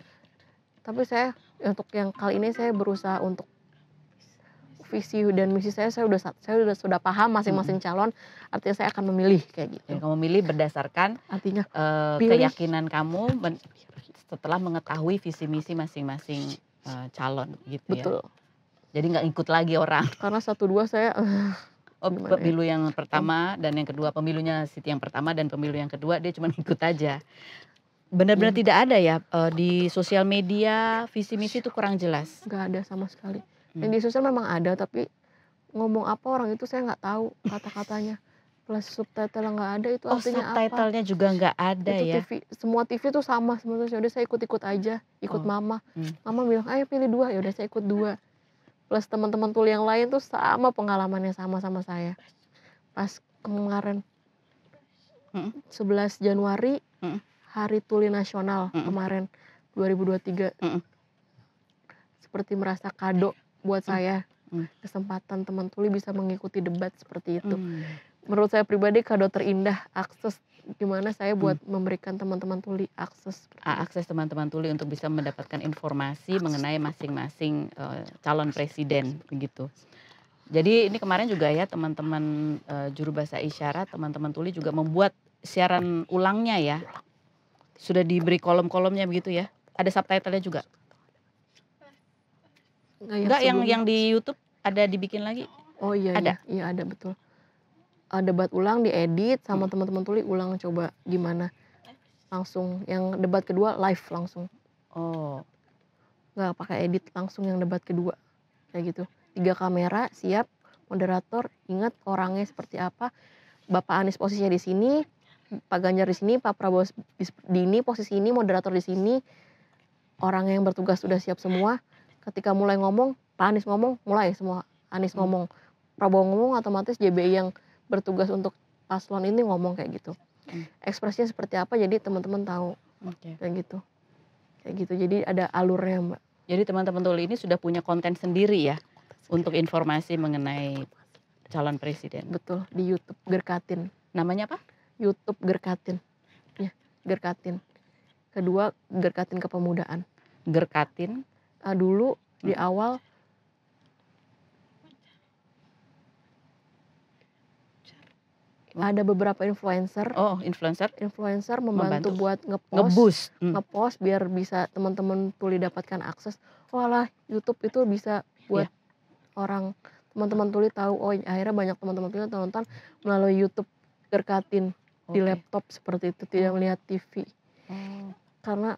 tapi saya untuk yang kali ini saya berusaha untuk visi dan misi saya saya sudah saya sudah sudah paham masing-masing hmm. calon artinya saya akan memilih kayak gitu. yang kamu memilih berdasarkan artinya uh, keyakinan kamu setelah mengetahui visi misi masing-masing uh, calon gitu ya. Betul. ya. Jadi nggak ikut lagi orang. Karena satu dua saya uh, [LAUGHS] Oh, ya? pemilu yang pertama dan yang kedua pemilunya Siti yang pertama dan pemilu yang kedua dia cuma [LAUGHS] ikut aja. Benar-benar hmm. tidak ada ya eh, di sosial media visi misi itu kurang jelas. Gak ada sama sekali. Hmm. Yang di sosial memang ada tapi ngomong apa orang itu saya nggak tahu kata-katanya. Plus subtitle nggak ada itu oh, artinya subtitle apa? subtitlenya juga nggak ada itu ya. TV, semua TV itu sama semuanya Udah saya ikut-ikut aja, ikut oh. mama. Hmm. Mama bilang, ayo pilih dua. Ya udah saya ikut dua plus teman-teman tuli yang lain tuh sama pengalamannya sama sama saya pas kemarin hmm. 11 Januari hmm. hari tuli nasional hmm. kemarin 2023 hmm. seperti merasa kado buat hmm. saya hmm. kesempatan teman tuli bisa mengikuti debat seperti itu hmm menurut saya pribadi kado terindah akses gimana saya hmm. buat hmm. memberikan teman-teman tuli akses akses teman-teman tuli untuk bisa mendapatkan informasi akses. mengenai masing-masing uh, calon presiden begitu. Jadi ini kemarin juga ya teman-teman uh, juru bahasa isyarat, teman-teman tuli juga membuat siaran ulangnya ya. Sudah diberi kolom-kolomnya begitu ya. Ada subtitlenya juga. Enggak ya, yang yang di YouTube ada dibikin lagi? Oh iya, ada. Iya, iya ada betul uh, debat ulang diedit sama hmm. teman-teman tuli ulang coba gimana langsung yang debat kedua live langsung oh nggak pakai edit langsung yang debat kedua kayak gitu tiga kamera siap moderator ingat orangnya seperti apa bapak Anies posisinya di sini Pak Ganjar di sini, Pak Prabowo di ini, posisi ini, moderator di sini, orang yang bertugas sudah siap semua. Ketika mulai ngomong, Pak Anies ngomong, mulai semua Anies hmm. ngomong, Prabowo ngomong, otomatis JBI yang bertugas untuk paslon ini ngomong kayak gitu hmm. ekspresinya seperti apa jadi teman-teman tahu okay. kayak gitu kayak gitu jadi ada alurnya mbak jadi teman-teman tuli ini sudah punya konten sendiri ya konten sendiri. untuk informasi mengenai calon presiden betul di YouTube Gerkatin namanya apa YouTube Gerkatin ya Gerkatin kedua Gerkatin kepemudaan Gerkatin uh, dulu hmm. di awal ada beberapa influencer. Oh, influencer. Influencer membantu, membantu. buat ngepost, ngebus, hmm. ngepost biar bisa teman-teman tuli dapatkan akses. Oh YouTube itu bisa buat yeah. orang teman-teman tuli tahu. Oh, akhirnya banyak teman-teman tuli nonton melalui YouTube gerkatin okay. di laptop seperti itu, tidak hmm. melihat TV. Hmm. Oh. Karena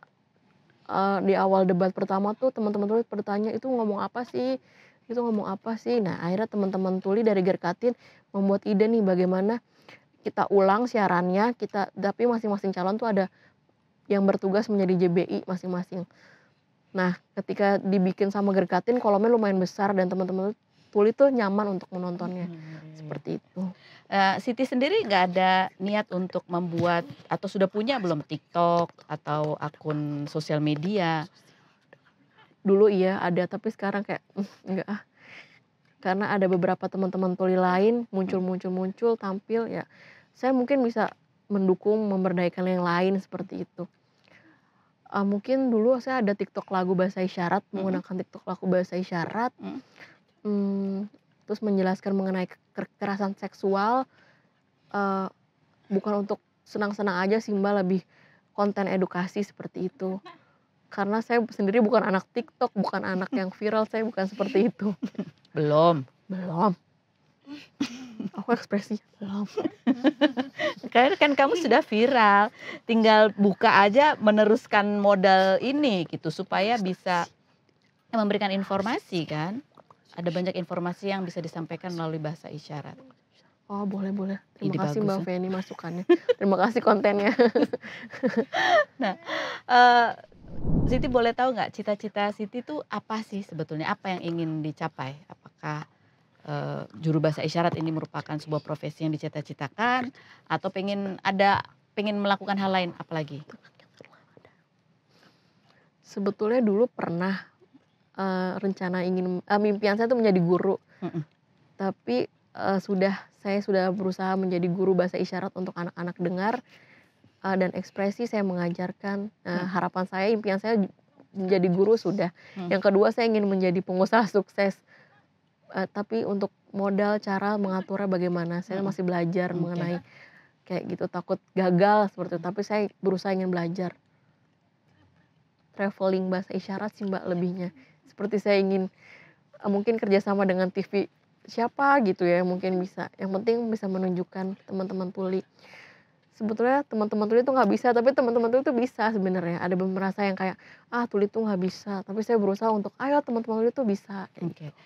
uh, di awal debat pertama tuh teman-teman tuli bertanya itu ngomong apa sih? Itu ngomong apa sih? Nah, akhirnya teman-teman tuli dari Gerkatin membuat ide nih bagaimana kita ulang siarannya kita tapi masing-masing calon tuh ada yang bertugas menjadi JBI masing-masing. Nah, ketika dibikin sama Gergatin kolomnya lumayan besar dan teman-teman tuli tuh nyaman untuk menontonnya hmm. Iya, iya. seperti itu. Uh, Siti sendiri nggak ada niat untuk membuat atau sudah punya belum TikTok atau akun sosial media? Dulu iya ada tapi sekarang kayak enggak ah. Karena ada beberapa teman-teman tuli lain muncul-muncul-muncul tampil ya saya mungkin bisa mendukung memberdayakan yang lain seperti itu uh, mungkin dulu saya ada TikTok lagu bahasa isyarat mm -hmm. menggunakan TikTok lagu bahasa isyarat mm -hmm. terus menjelaskan mengenai kekerasan seksual uh, bukan untuk senang-senang aja sih mbak lebih konten edukasi seperti itu karena saya sendiri bukan anak TikTok, bukan anak yang viral, saya bukan seperti itu. Belum. Belum aku ekspresi. belum [LAUGHS] kan kamu sudah viral tinggal buka aja meneruskan modal ini gitu supaya bisa memberikan informasi kan ada banyak informasi yang bisa disampaikan melalui bahasa isyarat Oh boleh boleh. Terima ini kasih bagus, Mbak ya? masukannya. Terima kasih kontennya. [LAUGHS] nah, uh, Siti boleh tahu nggak cita-cita Siti itu apa sih sebetulnya? Apa yang ingin dicapai? Apakah Eh, juru bahasa isyarat ini merupakan sebuah profesi yang dicita-citakan atau pengen ada pengen melakukan hal lain apalagi? Sebetulnya dulu pernah uh, rencana ingin uh, mimpian saya itu menjadi guru. Mm -mm. Tapi uh, sudah saya sudah berusaha menjadi guru bahasa isyarat untuk anak-anak dengar uh, dan ekspresi saya mengajarkan uh, hmm. harapan saya impian saya menjadi guru sudah. Hmm. Yang kedua saya ingin menjadi pengusaha sukses uh, tapi untuk modal cara mengaturnya bagaimana saya masih belajar okay. mengenai kayak gitu takut gagal seperti itu tapi saya berusaha ingin belajar traveling bahasa isyarat sih mbak lebihnya seperti saya ingin uh, mungkin kerjasama dengan TV siapa gitu ya mungkin bisa yang penting bisa menunjukkan teman-teman tuli sebetulnya teman-teman tuli itu nggak bisa tapi teman-teman tuli itu bisa sebenarnya ada beberapa yang kayak ah tuli itu nggak bisa tapi saya berusaha untuk ayo teman-teman tuli itu bisa okay.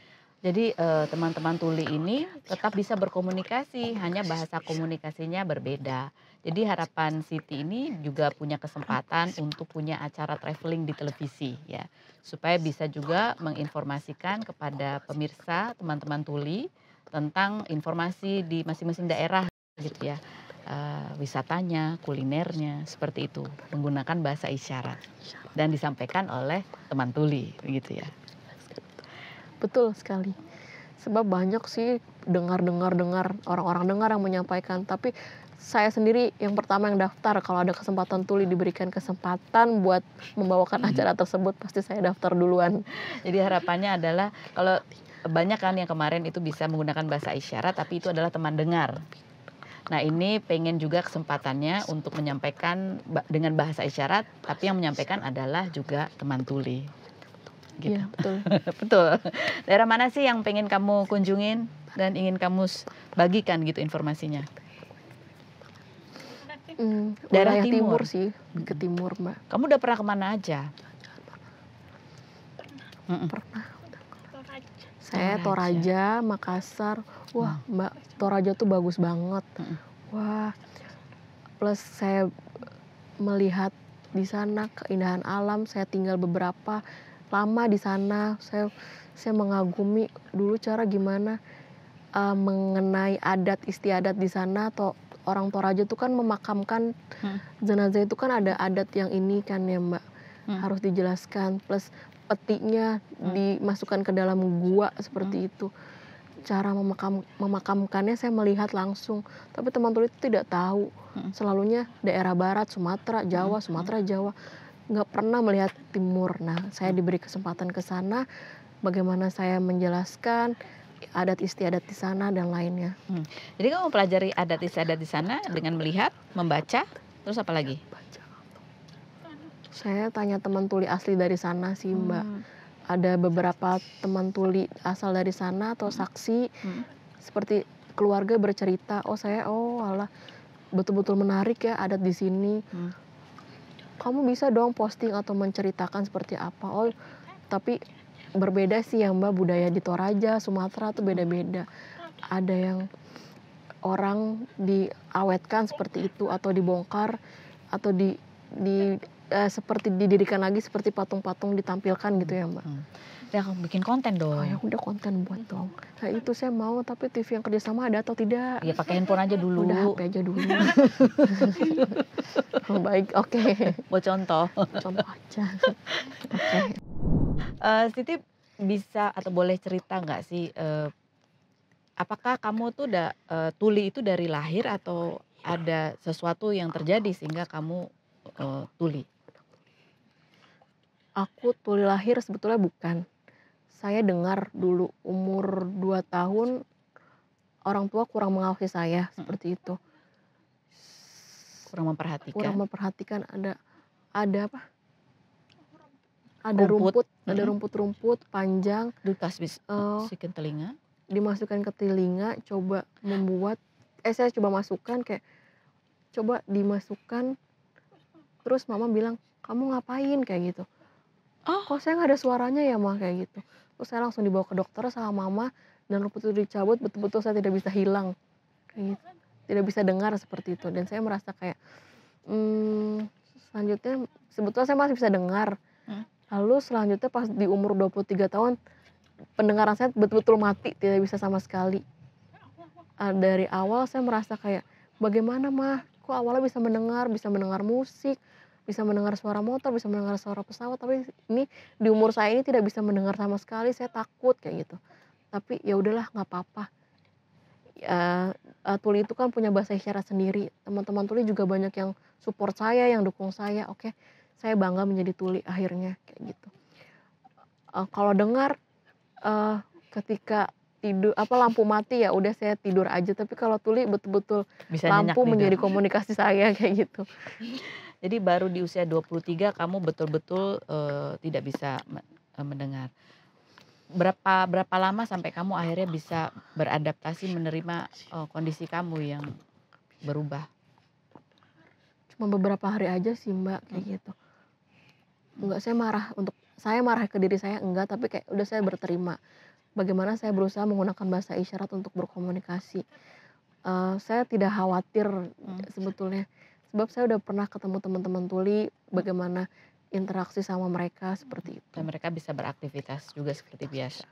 Jadi eh, teman-teman tuli ini tetap bisa berkomunikasi, hanya bahasa komunikasinya berbeda. Jadi harapan Siti ini juga punya kesempatan untuk punya acara traveling di televisi ya. Supaya bisa juga menginformasikan kepada pemirsa, teman-teman tuli tentang informasi di masing-masing daerah gitu ya. Uh, wisatanya, kulinernya seperti itu menggunakan bahasa isyarat dan disampaikan oleh teman tuli begitu ya betul sekali sebab banyak sih dengar-dengar-dengar orang-orang dengar yang menyampaikan tapi saya sendiri yang pertama yang daftar kalau ada kesempatan tuli diberikan kesempatan buat membawakan hmm. acara tersebut pasti saya daftar duluan jadi harapannya adalah kalau banyak kan yang kemarin itu bisa menggunakan bahasa isyarat tapi itu adalah teman dengar Nah ini pengen juga kesempatannya untuk menyampaikan dengan bahasa isyarat, tapi yang menyampaikan adalah juga teman tuli gitu. Ya, betul. [LAUGHS] betul. Daerah mana sih yang pengen kamu kunjungin dan ingin kamu bagikan gitu informasinya? Hmm, daerah timur. timur sih, ke timur mbak. Kamu udah pernah kemana aja? Pernah. Saya Toraja. Makassar. Wah, Mbak, Toraja tuh bagus banget. Wah. Plus saya melihat di sana keindahan alam, saya tinggal beberapa lama di sana saya saya mengagumi dulu cara gimana uh, mengenai adat istiadat di sana atau orang Toraja itu kan memakamkan hmm. jenazah itu kan ada adat yang ini kan ya Mbak hmm. harus dijelaskan plus petinya hmm. dimasukkan ke dalam gua seperti hmm. itu cara memakam, memakamkannya saya melihat langsung tapi teman teman itu tidak tahu hmm. selalunya daerah barat Sumatera Jawa hmm. Sumatera Jawa nggak pernah melihat timur. Nah, saya hmm. diberi kesempatan ke sana, bagaimana saya menjelaskan adat istiadat di sana dan lainnya. Hmm. Jadi kamu pelajari adat istiadat di sana dengan melihat, membaca, terus apa lagi? Iya, saya tanya teman tuli asli dari sana sih, hmm. Mbak. Ada beberapa teman tuli asal dari sana atau hmm. saksi hmm. seperti keluarga bercerita, "Oh, saya oh Allah betul-betul menarik ya adat di sini." Hmm kamu bisa dong posting atau menceritakan seperti apa oh tapi berbeda sih ya mbak budaya di Toraja Sumatera tuh beda-beda ada yang orang diawetkan seperti itu atau dibongkar atau di di eh, seperti didirikan lagi seperti patung-patung ditampilkan gitu ya mbak. Hmm ya bikin konten dong oh, ya udah konten buat dong nah itu saya mau tapi TV yang kerjasama ada atau tidak ya pakai handphone aja dulu udah HP aja dulu [LAUGHS] oh, baik oke okay. mau contoh contoh aja oke okay. uh, eh, bisa atau boleh cerita nggak sih uh, apakah kamu tuh udah eh, uh, tuli itu dari lahir atau ada sesuatu yang terjadi sehingga kamu uh, tuli? Aku tuli lahir sebetulnya bukan saya dengar dulu umur 2 tahun orang tua kurang mengawasi saya hmm. seperti itu. Kurang memperhatikan. Kurang memperhatikan ada ada apa? Ada rumput, rumput hmm. ada rumput-rumput panjang. Dutas bis, uh, telinga. Dimasukkan ke telinga, coba membuat eh saya coba masukkan kayak coba dimasukkan terus mama bilang kamu ngapain kayak gitu oh kok saya nggak ada suaranya ya ma kayak gitu terus saya langsung dibawa ke dokter sama mama dan rumput itu dicabut betul-betul saya tidak bisa hilang gitu. tidak bisa dengar seperti itu dan saya merasa kayak hmm, selanjutnya sebetulnya saya masih bisa dengar hmm. lalu selanjutnya pas di umur 23 tahun pendengaran saya betul-betul mati tidak bisa sama sekali ah, dari awal saya merasa kayak bagaimana mah kok awalnya bisa mendengar bisa mendengar musik bisa mendengar suara motor, bisa mendengar suara pesawat, tapi ini di umur saya ini tidak bisa mendengar sama sekali, saya takut kayak gitu. Tapi ya udahlah nggak apa-apa. Uh, uh, Tuli itu kan punya bahasa isyarat sendiri. Teman-teman Tuli juga banyak yang support saya, yang dukung saya. Oke, okay? saya bangga menjadi Tuli akhirnya kayak gitu. Uh, kalau dengar uh, ketika tidur apa lampu mati ya udah saya tidur aja tapi kalau tuli betul-betul lampu menjadi komunikasi saya [LAUGHS] kayak gitu jadi baru di usia 23 kamu betul-betul uh, tidak bisa eh, mendengar. Berapa berapa lama sampai kamu akhirnya bisa beradaptasi menerima uh, kondisi kamu yang berubah? Cuma beberapa hari aja sih Mbak kayak hmm. gitu. Enggak saya marah untuk saya marah ke diri saya enggak tapi kayak udah saya berterima. Bagaimana saya berusaha menggunakan bahasa isyarat untuk berkomunikasi. Uh, saya tidak khawatir hmm. sebetulnya sebab saya udah pernah ketemu teman-teman tuli bagaimana interaksi sama mereka seperti hmm. itu. Dan mereka bisa beraktivitas juga seperti biasa.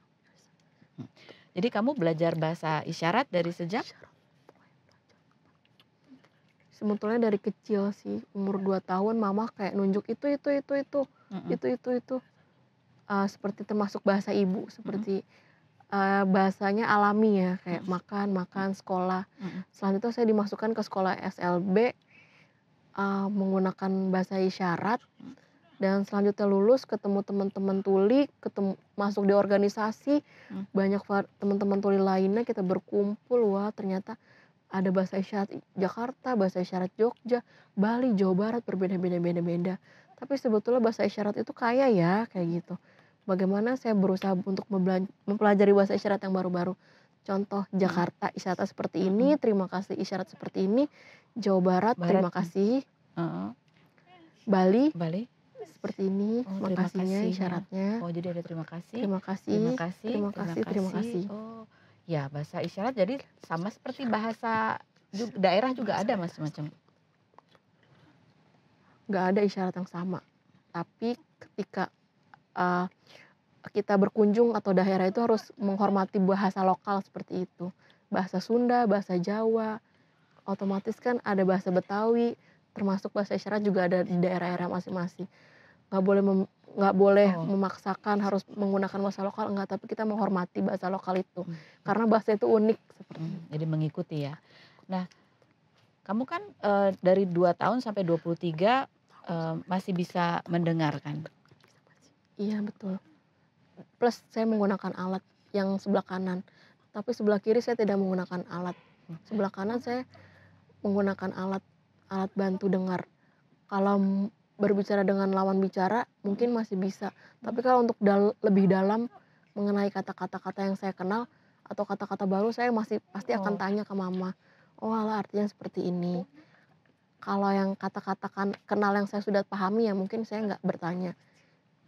Hmm. Jadi kamu belajar bahasa isyarat dari sejak? Sebetulnya dari kecil sih, umur 2 tahun mama kayak nunjuk itu itu itu itu mm -hmm. itu itu itu uh, seperti termasuk bahasa ibu seperti mm -hmm. uh, bahasanya alami ya kayak mm -hmm. makan makan sekolah. Mm -hmm. Selanjutnya saya dimasukkan ke sekolah SLB uh, menggunakan bahasa isyarat hmm. dan selanjutnya lulus ketemu teman-teman tuli, ketemu masuk di organisasi, hmm. banyak teman-teman tuli lainnya kita berkumpul. Wah, ternyata ada bahasa isyarat Jakarta, bahasa isyarat Jogja, Bali, Jawa Barat berbeda-beda beda-beda. Tapi sebetulnya bahasa isyarat itu kaya ya, kayak gitu. Bagaimana saya berusaha untuk mempelajari bahasa isyarat yang baru-baru. Contoh hmm. Jakarta isyarat seperti hmm. ini, terima kasih isyarat seperti ini. Jawa Barat, Barat. terima kasih. Uh, Bali. Bali. Seperti ini, oh, makasihnya kasih, isyaratnya. Oh, jadi ada terima kasih. Terima kasih. Terima kasih. Terima kasih. Terima kasih. Oh. Ya, bahasa isyarat jadi sama seperti bahasa daerah juga ada mas macam Gak ada isyarat yang sama tapi ketika uh, kita berkunjung atau daerah itu harus menghormati bahasa lokal seperti itu bahasa Sunda bahasa Jawa otomatis kan ada bahasa Betawi, termasuk bahasa isyarat juga ada di daerah-daerah masing-masing. Nggak boleh mem, nggak boleh oh. memaksakan harus menggunakan bahasa lokal enggak, tapi kita menghormati bahasa lokal itu hmm. karena bahasa itu unik seperti. Hmm. Jadi mengikuti ya. Nah, kamu kan e, dari 2 tahun sampai 23 e, eh, masih bisa mendengarkan. Iya, betul. Plus saya menggunakan alat yang sebelah kanan. Tapi sebelah kiri saya tidak menggunakan alat. Hmm. Sebelah kanan saya menggunakan alat alat bantu dengar. Kalau berbicara dengan lawan bicara mungkin masih bisa, tapi kalau untuk dal lebih dalam mengenai kata-kata-kata yang saya kenal atau kata-kata baru saya masih pasti akan oh. tanya ke mama. Oh, ala artinya seperti ini. Kalau yang kata-kata kan, kenal yang saya sudah pahami ya mungkin saya nggak bertanya.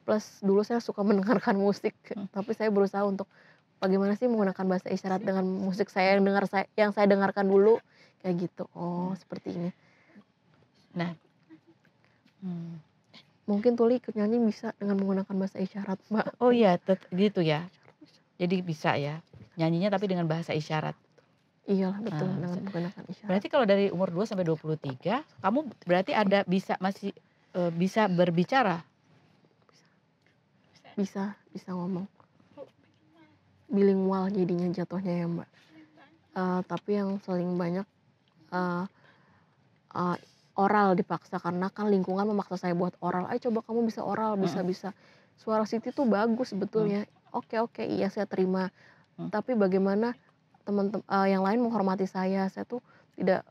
Plus dulu saya suka [LAUGHS] mendengarkan musik, hmm. tapi saya berusaha untuk bagaimana sih menggunakan bahasa isyarat dengan musik saya yang dengar saya yang saya dengarkan dulu kayak gitu oh hmm. seperti ini nah hmm. mungkin tuli ikut nyanyi bisa dengan menggunakan bahasa isyarat mbak oh iya gitu ya jadi bisa ya nyanyinya tapi dengan bahasa isyarat Iyalah betul nah, dengan menggunakan isyarat. Berarti kalau dari umur 2 sampai 23, kamu berarti ada bisa masih e, bisa berbicara? Bisa, bisa ngomong. Bilingual jadinya jatuhnya ya, Mbak. Uh, tapi yang saling banyak uh, uh, oral dipaksa karena kan lingkungan memaksa saya buat oral. Ayo coba kamu bisa oral, bisa hmm. bisa. Suara Siti tuh bagus sebetulnya. Hmm. Oke oke iya saya terima. Hmm. Tapi bagaimana teman-teman uh, eh, yang lain menghormati saya? Saya tuh tidak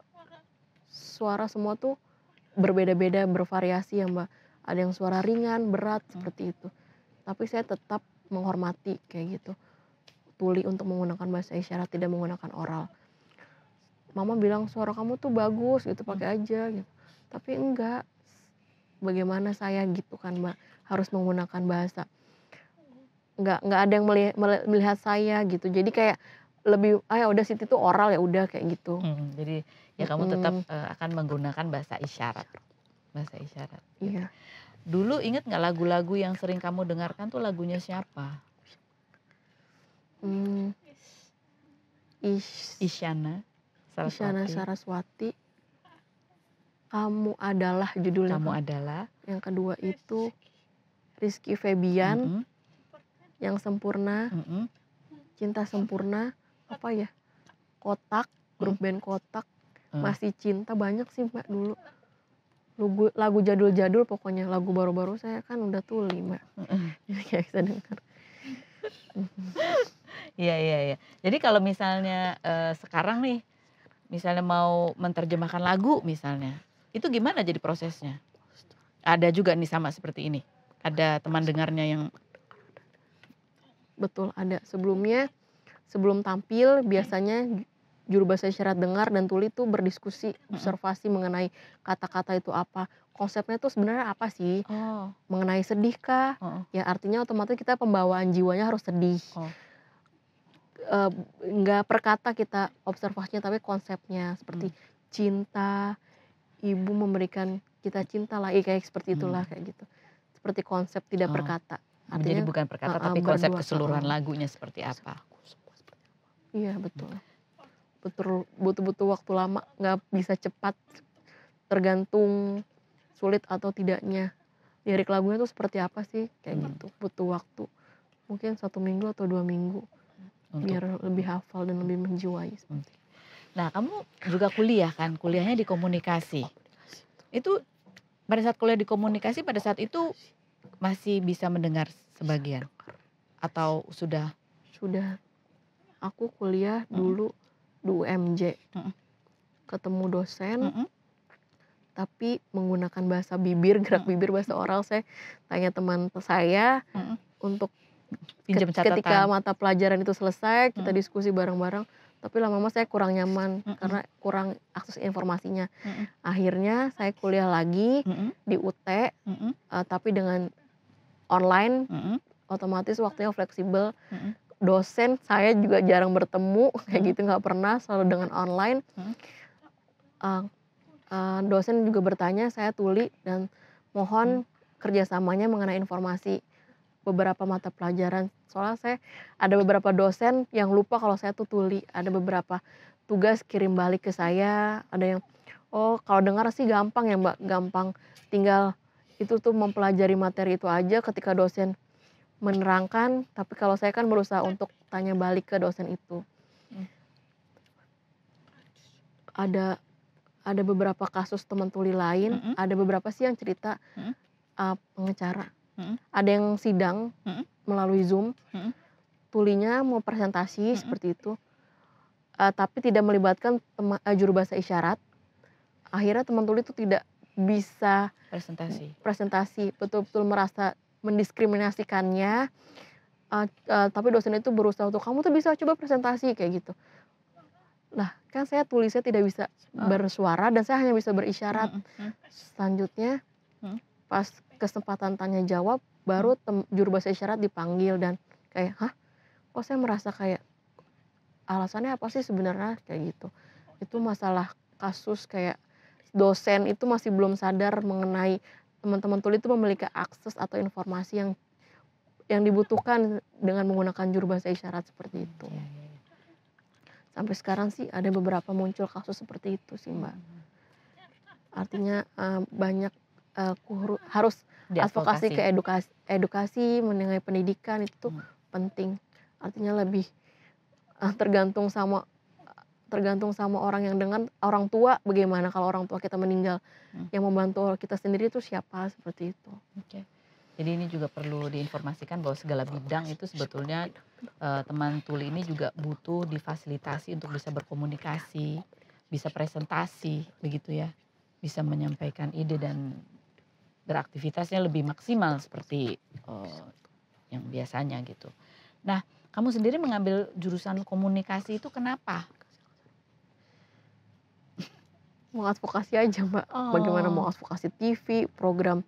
suara semua tuh berbeda-beda, bervariasi ya Mbak. Ada yang suara ringan, berat hmm. seperti itu. Tapi saya tetap menghormati kayak gitu. Tuli untuk menggunakan bahasa isyarat tidak menggunakan oral mama bilang suara kamu tuh bagus gitu pakai hmm. aja gitu tapi enggak bagaimana saya gitu kan mbak harus menggunakan bahasa enggak enggak ada yang melihat, melihat saya gitu jadi kayak lebih ah ya udah Siti tuh oral ya udah kayak gitu hmm, jadi ya kamu tetap uh, akan menggunakan bahasa isyarat bahasa isyarat gitu. iya dulu inget nggak lagu-lagu yang sering kamu dengarkan tuh lagunya siapa hmm. Ish. Isyana Saraswati. Isyana Saraswati. Kamu adalah judulnya. Kamu adalah. Yang kedua itu Rizky Febian. Mm -hmm. Yang sempurna. Mm -hmm. Cinta sempurna. Apa ya? Kotak. Grup mm. band Kotak. Mm. Masih cinta banyak sih mbak dulu. Lugu lagu jadul-jadul pokoknya lagu baru-baru saya kan udah tuh lima. Mm -hmm. [LAUGHS] Jadi kayak saya dengar. [LAUGHS] Iya iya iya. Jadi kalau misalnya uh, sekarang nih misalnya mau menerjemahkan lagu misalnya, itu gimana jadi prosesnya? Ada juga nih sama seperti ini. Ada teman dengarnya yang betul ada sebelumnya sebelum tampil biasanya juru bahasa isyarat dengar dan tuli itu berdiskusi observasi hmm mengenai kata-kata itu apa konsepnya itu sebenarnya apa sih oh. mengenai sedih kah oh. ya artinya otomatis kita pembawaan jiwanya harus sedih oh Eh, nggak uh, perkata kita observasinya, tapi konsepnya seperti hmm. cinta, ibu memberikan kita cinta lagi kayak seperti hmm. itulah, hmm. kayak gitu. Seperti konsep tidak Oh, perkata artinya jadi bukan perkata uh, tapi eh, konsep keseluruhan tahun. lagunya seperti apa? Iya betul. Betul butuh butuh waktu lama, nggak bisa cepat, tergantung sulit atau tidaknya. Lirik lagunya tuh seperti apa sih, kayak hmm. gitu, butuh waktu, mungkin satu minggu atau dua minggu untuk... biar lebih hafal dan lebih menjiwai. Nah, kamu juga kuliah kan? Kuliahnya di komunikasi. Itu pada saat kuliah di komunikasi pada saat itu masih bisa mendengar sebagian atau sudah sudah aku kuliah dulu mm. di UMJ. Mm. Ketemu dosen. Mm tapi menggunakan bahasa bibir, gerak bibir bahasa oral saya tanya teman saya untuk pinjam catatan. Ketika mata pelajaran itu selesai, kita hmm. diskusi bareng-bareng. Tapi lama-lama saya kurang nyaman -mm. karena kurang akses informasinya. -mm. Akhirnya saya kuliah lagi -mm. di UT, -mm. uh, eh, tapi dengan online, -mm. otomatis waktunya fleksibel. -mm. Dosen saya juga jarang bertemu, -mm. [LAUGHS] kayak gitu nggak pernah, selalu dengan online. -mm. Uh, uh, dosen juga bertanya, saya tuli dan mohon -mm. kerjasamanya mengenai informasi beberapa mata pelajaran. Soalnya saya ada beberapa dosen yang lupa kalau saya tuh tuli. Ada beberapa tugas kirim balik ke saya. Ada yang, oh kalau dengar sih gampang ya mbak, gampang. Tinggal itu tuh mempelajari materi itu aja ketika dosen menerangkan. Tapi kalau saya kan berusaha untuk tanya balik ke dosen itu. Hmm. Ada ada beberapa kasus teman tuli lain, hmm. ada beberapa sih yang cerita mm -hmm. uh, ah, pengecara hmm. ada yang sidang hmm. melalui zoom hmm. tulinya mau presentasi hmm. seperti itu uh, tapi tidak melibatkan uh, juru bahasa isyarat akhirnya teman tuli itu tidak bisa presentasi presentasi betul-betul merasa mendiskriminasikannya uh, uh, tapi dosen itu berusaha untuk kamu tuh bisa coba presentasi kayak gitu Nah, kan saya tulisnya tidak bisa oh. bersuara dan saya hanya bisa berisyarat hmm, hmm, hmm. selanjutnya pas kesempatan tanya jawab baru hmm. juru bahasa isyarat dipanggil dan kayak hah kok saya merasa kayak alasannya apa sih sebenarnya kayak gitu itu masalah kasus kayak dosen itu masih belum sadar mengenai teman-teman tuli itu memiliki akses atau informasi yang yang dibutuhkan dengan menggunakan juru bahasa isyarat seperti itu iya, iya, iya. sampai sekarang sih ada beberapa muncul kasus seperti itu sih mbak hmm. artinya banyak Eh, harus advokasi, advokasi ke edukasi edukasi mengenai pendidikan itu hmm. penting artinya lebih uh, tergantung sama tergantung sama orang yang dengan orang tua bagaimana kalau orang tua kita meninggal hmm. yang membantu kita sendiri itu siapa seperti itu. Oke. Okay. Jadi ini juga perlu diinformasikan bahwa segala bidang itu sebetulnya uh, teman tuli ini juga butuh difasilitasi untuk bisa berkomunikasi, bisa presentasi begitu ya, bisa menyampaikan ide dan beraktivitasnya lebih maksimal seperti uh, yang biasanya gitu. Nah, kamu sendiri mengambil jurusan komunikasi itu kenapa? Mau advokasi aja mbak, oh. bagaimana mau advokasi TV, program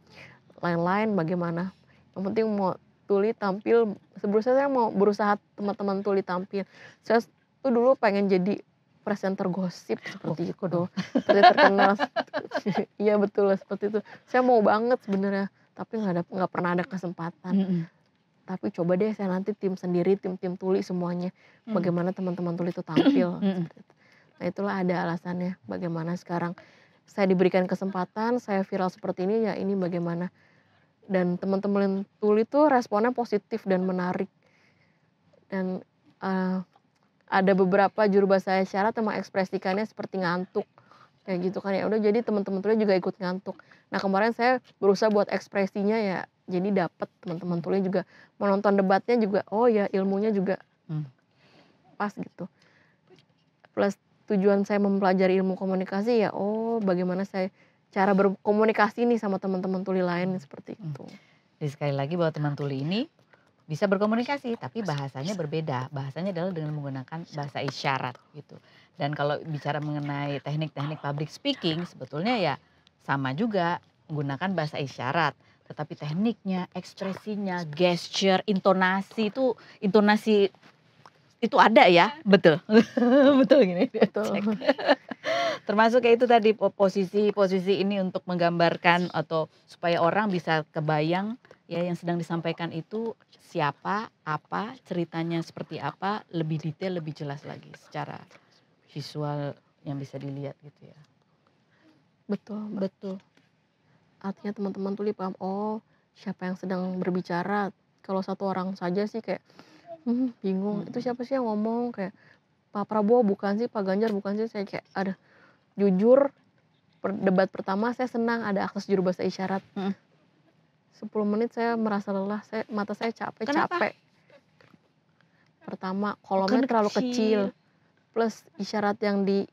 lain-lain, bagaimana? Yang penting mau tuli tampil. Sebelum saya mau berusaha teman-teman tuli tampil. Saya tuh dulu pengen jadi presenter gosip seperti oh, itu, Do, seperti terkenal. [LAUGHS] Iya betul lah seperti itu. Saya mau banget sebenarnya, tapi nggak ada nggak pernah ada kesempatan. Mm -hmm. Tapi coba deh saya nanti tim sendiri, tim-tim tuli semuanya. Mm. Bagaimana teman-teman tuli itu tampil. Itu. Nah itulah ada alasannya bagaimana sekarang saya diberikan kesempatan, saya viral seperti ini ya ini bagaimana. Dan teman-teman tuli itu responnya positif dan menarik. Dan uh, ada beberapa juru bahasa isyarat yang mengekspresikannya seperti ngantuk kayak gitu kan ya udah jadi teman-teman tulis juga ikut ngantuk nah kemarin saya berusaha buat ekspresinya ya jadi dapat teman-teman tulis juga menonton debatnya juga oh ya ilmunya juga hmm. pas gitu plus tujuan saya mempelajari ilmu komunikasi ya oh bagaimana saya cara berkomunikasi nih sama teman-teman tuli lain seperti hmm. itu. Jadi sekali lagi bahwa teman tuli ini bisa berkomunikasi tapi bahasanya berbeda. Bahasanya adalah dengan menggunakan bahasa isyarat gitu. Dan kalau bicara mengenai teknik-teknik public speaking sebetulnya ya sama juga menggunakan bahasa isyarat tetapi tekniknya, ekspresinya, gesture, intonasi itu intonasi itu ada ya, betul, [LAUGHS] betul gini, betul. Termasuk kayak itu tadi posisi-posisi ini untuk menggambarkan atau supaya orang bisa kebayang ya yang sedang disampaikan itu siapa, apa, ceritanya seperti apa, lebih detail, lebih jelas lagi secara visual yang bisa dilihat gitu ya. Betul, betul. Artinya teman-teman tuh paham, oh siapa yang sedang berbicara. Kalau satu orang saja sih kayak hmm, bingung, hmm. itu siapa sih yang ngomong kayak Pak Prabowo bukan sih, Pak Ganjar bukan sih, saya kayak ada jujur per, debat pertama saya senang ada akses juru bahasa isyarat. Hmm. 10 menit saya merasa lelah, saya mata saya capek, Kenapa? capek. Pertama, kolomnya Bukan terlalu kecil. Plus isyarat yang di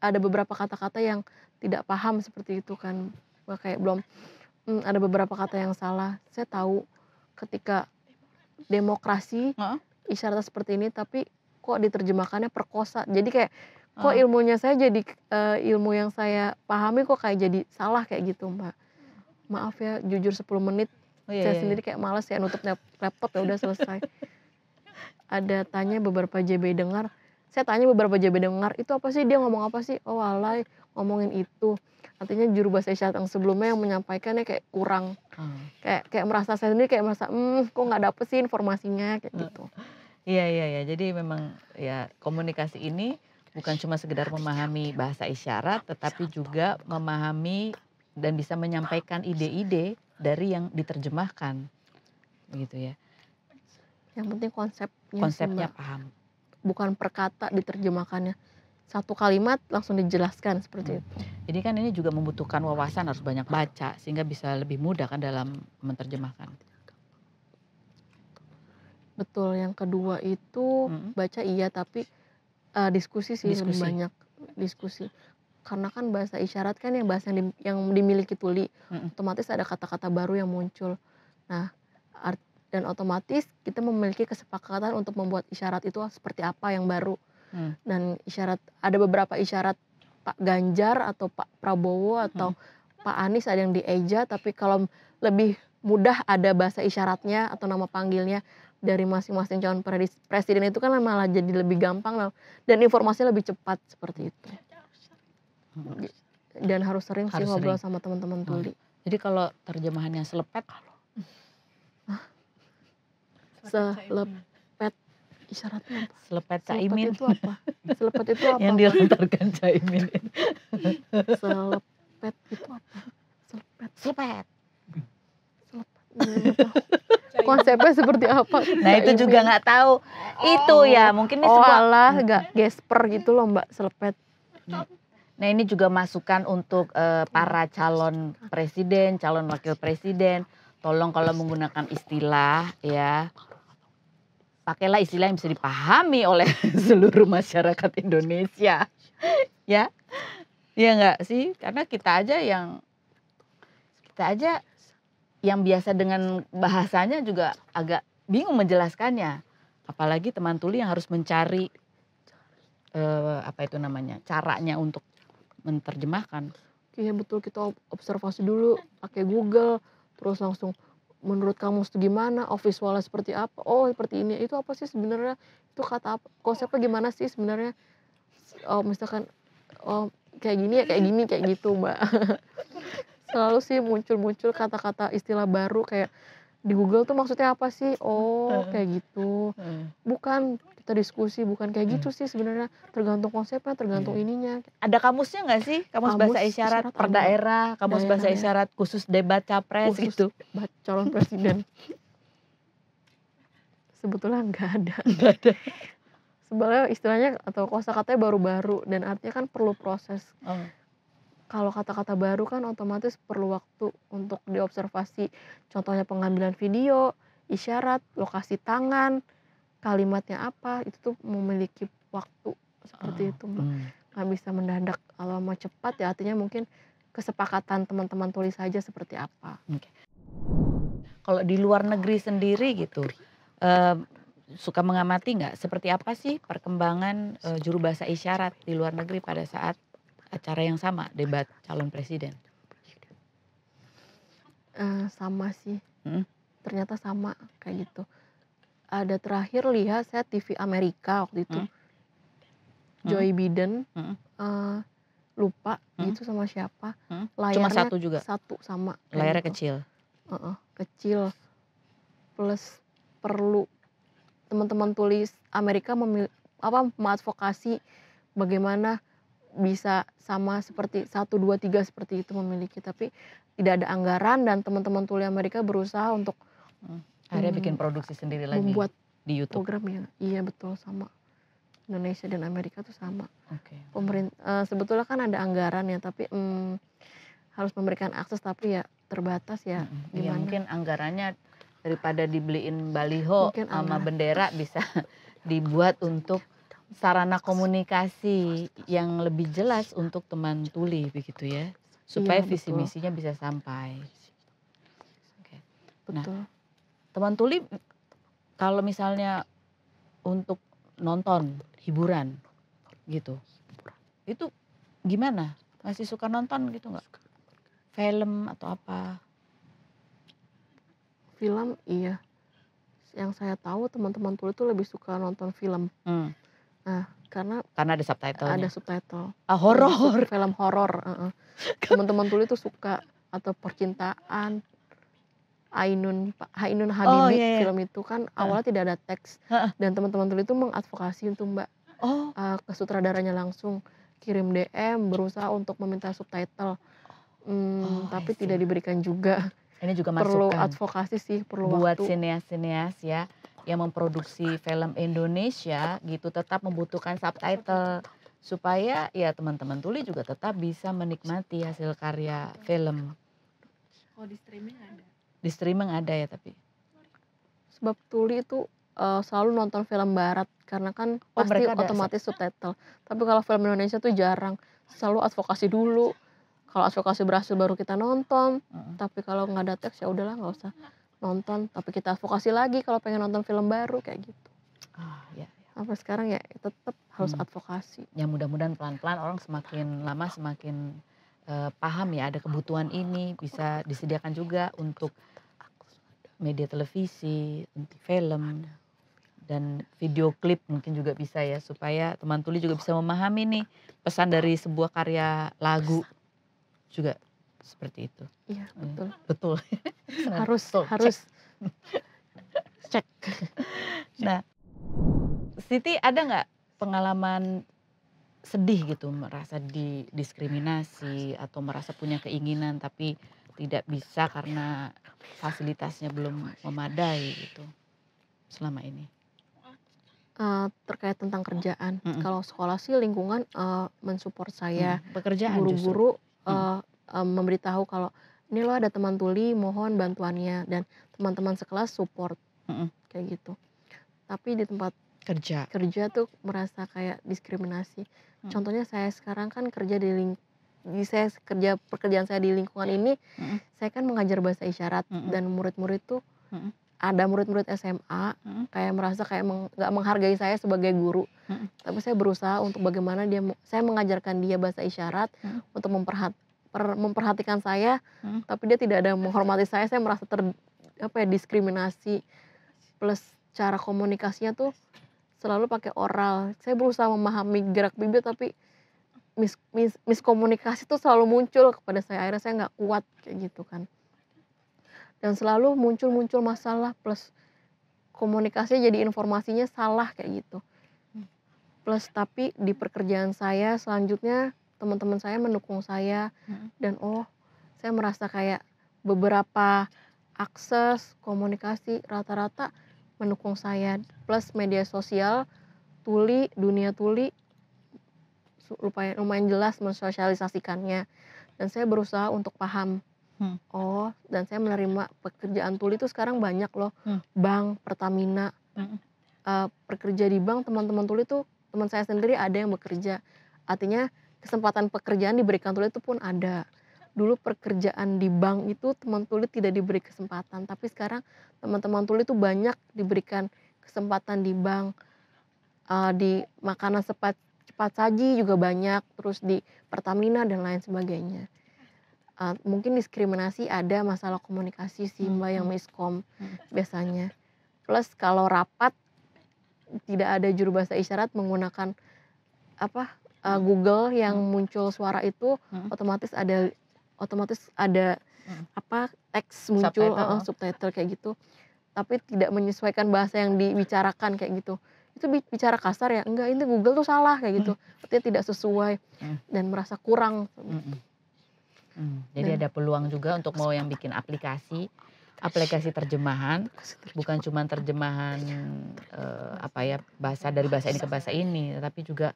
ada beberapa kata-kata yang tidak paham seperti itu kan. Kayak belum hmm, ada beberapa kata yang salah. Saya tahu ketika demokrasi huh? isyarat seperti ini tapi kok diterjemahkannya perkosa. Jadi kayak kok ilmunya saya jadi uh, ilmu yang saya pahami kok kayak jadi salah kayak gitu, Mbak maaf ya jujur 10 menit oh, iya, saya iya. iya. sendiri kayak males ya nutup laptop ya udah selesai [LAUGHS] ada tanya beberapa JB dengar saya tanya beberapa JB dengar itu apa sih dia ngomong apa sih oh alay ngomongin itu artinya juru bahasa isyarat yang sebelumnya yang menyampaikannya kayak kurang hmm. kayak kayak merasa saya sendiri kayak merasa hmm kok nggak dapet sih informasinya kayak hmm. gitu iya iya iya jadi memang ya komunikasi ini bukan cuma sekedar memahami bahasa isyarat tetapi juga memahami dan bisa menyampaikan ide-ide dari yang diterjemahkan gitu ya yang penting konsepnya konsepnya sih, paham bukan perkata diterjemahkannya satu kalimat langsung dijelaskan seperti hmm. itu jadi kan ini juga membutuhkan wawasan harus banyak baca sehingga bisa lebih mudah kan dalam menerjemahkan betul yang kedua itu hmm. baca iya tapi uh, diskusi sih diskusi. banyak diskusi karena kan bahasa isyarat kan yang bahasa yang, di, yang dimiliki tuli hmm. otomatis ada kata-kata baru yang muncul nah art, dan otomatis kita memiliki kesepakatan untuk membuat isyarat itu seperti apa yang baru mm. dan isyarat ada beberapa isyarat Pak Ganjar atau Pak Prabowo atau mm. Pak Anies ada yang dieja tapi kalau lebih mudah ada bahasa isyaratnya atau nama panggilnya dari masing-masing calon presiden itu kan malah jadi lebih gampang dan informasinya lebih cepat seperti itu dan harus sering harus sih ngobrol sama teman-teman nah, tuli. Hmm. Jadi kalau terjemahannya selepet kalau selepet isyaratnya apa? Selepet caimin. itu apa? Selepet itu [LAUGHS] apa? Yang dilontarkan caimin. selepet itu apa? Selepet. Selepet. Selepet. Konsepnya seperti apa? Nah itu juga nggak tahu. Itu ya mungkin ini sekolah sebuah. Oh nggak gesper gitu loh mbak selepet. Nah ini juga masukan untuk uh, para calon presiden, calon wakil presiden. Tolong kalau menggunakan istilah ya, pakailah istilah yang bisa dipahami oleh [LAUGHS] seluruh masyarakat Indonesia. [LAUGHS] ya, ya enggak sih? Karena kita aja yang kita aja yang biasa dengan bahasanya juga agak bingung menjelaskannya. Apalagi teman tuli yang harus mencari uh, apa itu namanya caranya untuk menerjemahkan. Iya betul kita observasi dulu pakai Google terus langsung menurut kamu itu gimana office oh, seperti apa oh seperti ini itu apa sih sebenarnya itu kata apa konsepnya gimana sih sebenarnya oh misalkan oh kayak gini ya kayak gini kayak gitu mbak [LAUGHS] selalu sih muncul-muncul kata-kata istilah baru kayak di Google tuh maksudnya apa sih oh kayak gitu bukan kita diskusi bukan kayak gitu hmm. sih sebenarnya tergantung konsepnya tergantung iya. ininya ada kamusnya nggak sih kamus, kamus bahasa isyarat, isyarat per ada. daerah kamus daerah, bahasa ya. isyarat ya. khusus debat capres khusus gitu debat calon [LAUGHS] presiden sebetulnya nggak ada [LAUGHS] nggak ada sebenarnya istilahnya atau kosakatanya baru-baru dan artinya kan perlu proses oh kalau kata-kata baru kan otomatis perlu waktu untuk diobservasi. Contohnya pengambilan video, isyarat, lokasi tangan, kalimatnya apa itu tuh memiliki waktu seperti uh, itu mbak hmm. nggak bisa mendadak kalau mau cepat ya artinya mungkin kesepakatan teman-teman tulis saja seperti apa okay. Hmm. kalau di luar negeri sendiri gitu uh, suka mengamati nggak seperti apa sih perkembangan uh, juru bahasa isyarat di luar negeri pada saat acara yang sama debat calon presiden uh, sama sih hmm? ternyata sama kayak gitu ada terakhir lihat saya TV Amerika waktu itu. Hmm. Joe hmm. Biden. Hmm. Uh, lupa hmm. gitu sama siapa. Hmm. Layarnya Cuma satu juga. Satu sama. Layarnya gitu. kecil. Uh uh kecil. Plus perlu teman-teman tulis Amerika memilih apa mengadvokasi bagaimana bisa sama seperti satu dua tiga seperti itu memiliki tapi tidak ada anggaran dan teman-teman tuli Amerika berusaha untuk hmm akhirnya bikin hmm. produksi sendiri lagi membuat di YouTube program ya iya betul sama Indonesia dan Amerika tuh sama okay. pemerintah eh, uh, sebetulnya kan ada anggaran ya tapi um, harus memberikan akses tapi ya terbatas ya -hmm. ya, mungkin anggarannya daripada dibeliin baliho mungkin sama anggaran. bendera bisa [LAUGHS] dibuat untuk sarana komunikasi yang lebih jelas untuk teman tuli begitu ya iya, supaya iya, visi misinya bisa sampai. Okay. Nah, teman tuli kalau misalnya untuk nonton hiburan gitu itu gimana masih suka nonton gitu nggak film atau apa film iya yang saya tahu teman-teman tuli itu lebih suka nonton film hmm. nah karena karena ada subtitle ada subtitle ah, horor film horor [LAUGHS] teman-teman tuli itu suka atau percintaan Ainun Ainun oh, Habibie oh, iya, iya. film itu kan awalnya tidak ada teks uh. dan teman-teman tuli itu mengadvokasi untuk Mbak oh. uh, ke sutradaranya langsung kirim DM berusaha untuk meminta subtitle. Hmm, oh, tapi tidak diberikan juga. Ini juga perlu advokasi sih, perlu buat sineas sineas ya yang memproduksi film Indonesia gitu tetap membutuhkan subtitle supaya ya teman-teman tuli juga tetap bisa menikmati hasil karya film. Oh di streaming ada di streaming ada ya tapi. Sebab Tuli itu uh, selalu nonton film barat karena kan oh, pasti otomatis ada. subtitle. Tapi kalau film Indonesia tuh jarang. Selalu advokasi dulu. Kalau advokasi berhasil baru kita nonton. Uh -huh. Tapi kalau nggak ada teks ya udahlah nggak usah nonton. Tapi kita advokasi lagi kalau pengen nonton film baru kayak gitu. apa ah, ya. ya. sekarang ya tetap harus hmm. advokasi. Ya mudah-mudahan pelan-pelan orang semakin lama semakin uh, paham ya ada kebutuhan ini bisa disediakan juga untuk media televisi, film dan video klip mungkin juga bisa ya supaya teman tuli juga bisa memahami nih pesan dari sebuah karya lagu juga seperti itu. Iya, hmm, betul. Betul. [LAUGHS] harus betul. harus cek. [LAUGHS] Nah, Siti ada nggak pengalaman sedih gitu merasa didiskriminasi atau merasa punya keinginan tapi tidak bisa karena fasilitasnya belum memadai gitu selama ini? Uh, terkait tentang kerjaan. Mm -hmm. Kalau sekolah sih lingkungan uh, mensupport saya. Mm, pekerjaan Guru-guru uh, mm. uh, memberitahu kalau ini lo ada teman tuli, mohon bantuannya dan teman-teman sekelas support mm -hmm. kayak gitu. Tapi di tempat kerja kerja tuh merasa kayak diskriminasi. Mm. Contohnya saya sekarang kan kerja di ling di saya kerja pekerjaan saya di lingkungan ini mm-hmm. saya kan mengajar bahasa isyarat mm-hmm. dan murid-murid tuh mm-hmm. ada murid-murid SMA mm-hmm. kayak merasa kayak nggak meng, menghargai saya sebagai guru mm-hmm. tapi saya berusaha untuk bagaimana dia saya mengajarkan dia bahasa isyarat mm-hmm. untuk memperhat per, memperhatikan saya mm-hmm. tapi dia tidak ada menghormati saya saya merasa ter apa ya diskriminasi plus cara komunikasinya tuh selalu pakai oral saya berusaha memahami gerak bibir tapi mis, mis, miskomunikasi tuh selalu muncul kepada saya akhirnya saya nggak kuat kayak gitu kan dan selalu muncul-muncul masalah plus komunikasi jadi informasinya salah kayak gitu plus tapi di pekerjaan saya selanjutnya teman-teman saya mendukung saya hmm. dan oh saya merasa kayak beberapa akses komunikasi rata-rata mendukung saya plus media sosial tuli dunia tuli lumayan, lumayan jelas mensosialisasikannya dan saya berusaha untuk paham hmm. oh dan saya menerima pekerjaan tuli itu sekarang banyak loh hmm. bank Pertamina hmm. uh, pekerja di bank teman-teman tuli itu teman saya sendiri ada yang bekerja artinya kesempatan pekerjaan diberikan tuli itu pun ada dulu pekerjaan di bank itu teman tuli tidak diberi kesempatan tapi sekarang teman-teman tuli itu banyak diberikan kesempatan di bank uh, di makanan sepat cepat saji juga banyak, terus di Pertamina dan lain sebagainya. Uh, mungkin diskriminasi ada masalah komunikasi sih mbak hmm. yang miskom hmm. biasanya. Plus kalau rapat tidak ada juru bahasa isyarat menggunakan apa uh, Google yang hmm. muncul suara itu hmm. otomatis ada otomatis ada hmm. apa teks muncul subtitle. Uh, subtitle kayak gitu tapi tidak menyesuaikan bahasa yang dibicarakan kayak gitu itu bicara kasar ya enggak ini Google tuh salah kayak gitu hmm. artinya tidak sesuai hmm. dan merasa kurang hmm. Hmm. jadi dan, ada peluang juga untuk mau yang bikin aplikasi aplikasi terjemahan bukan cuma terjemahan eh, apa ya bahasa dari bahasa ini ke bahasa ini tapi juga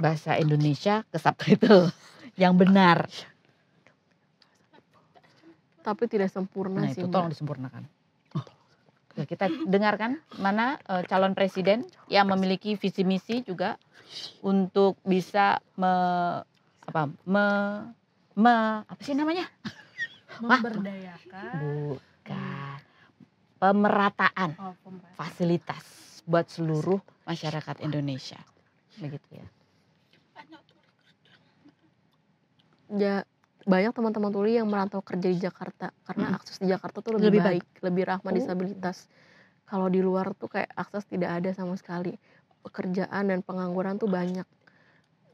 bahasa Indonesia ke subtitle [LAUGHS] yang benar tapi tidak sempurna nah, sih itu tolong disempurnakan kita dengarkan mana uh, calon presiden yang memiliki visi misi juga untuk bisa me, apa me, me apa sih namanya memberdayakan bukan oh, pemerataan fasilitas buat seluruh masyarakat Indonesia begitu ya ya banyak teman-teman tuli yang merantau kerja di Jakarta karena hmm. akses di Jakarta tuh lebih, lebih baik, baik, lebih rahmat oh. disabilitas. Kalau di luar tuh kayak akses tidak ada sama sekali. Pekerjaan dan pengangguran tuh banyak.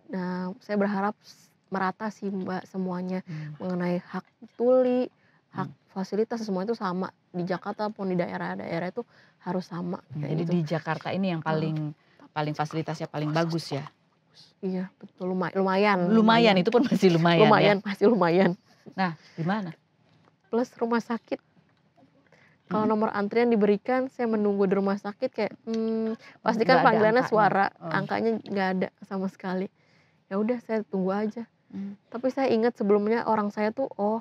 Nah, saya berharap merata sih Mbak semuanya hmm. mengenai hak tuli, hak hmm. fasilitas semua itu sama di Jakarta pun di daerah-daerah itu harus sama. Hmm. Jadi gitu. di Jakarta ini yang nah. paling hmm. paling fasilitasnya paling bagus ya. Iya, betul lumayan. Lumayan, lumayan itu pun masih lumayan. Ya. Lumayan, ya? masih lumayan. Nah, gimana? Plus rumah sakit. Hmm. Kalau nomor antrian diberikan, saya menunggu di rumah sakit kayak hmm, pastikan panggilannya angkanya. suara, oh. angkanya nggak ada sama sekali. Ya udah saya tunggu aja. Hmm. Tapi saya ingat sebelumnya orang saya tuh oh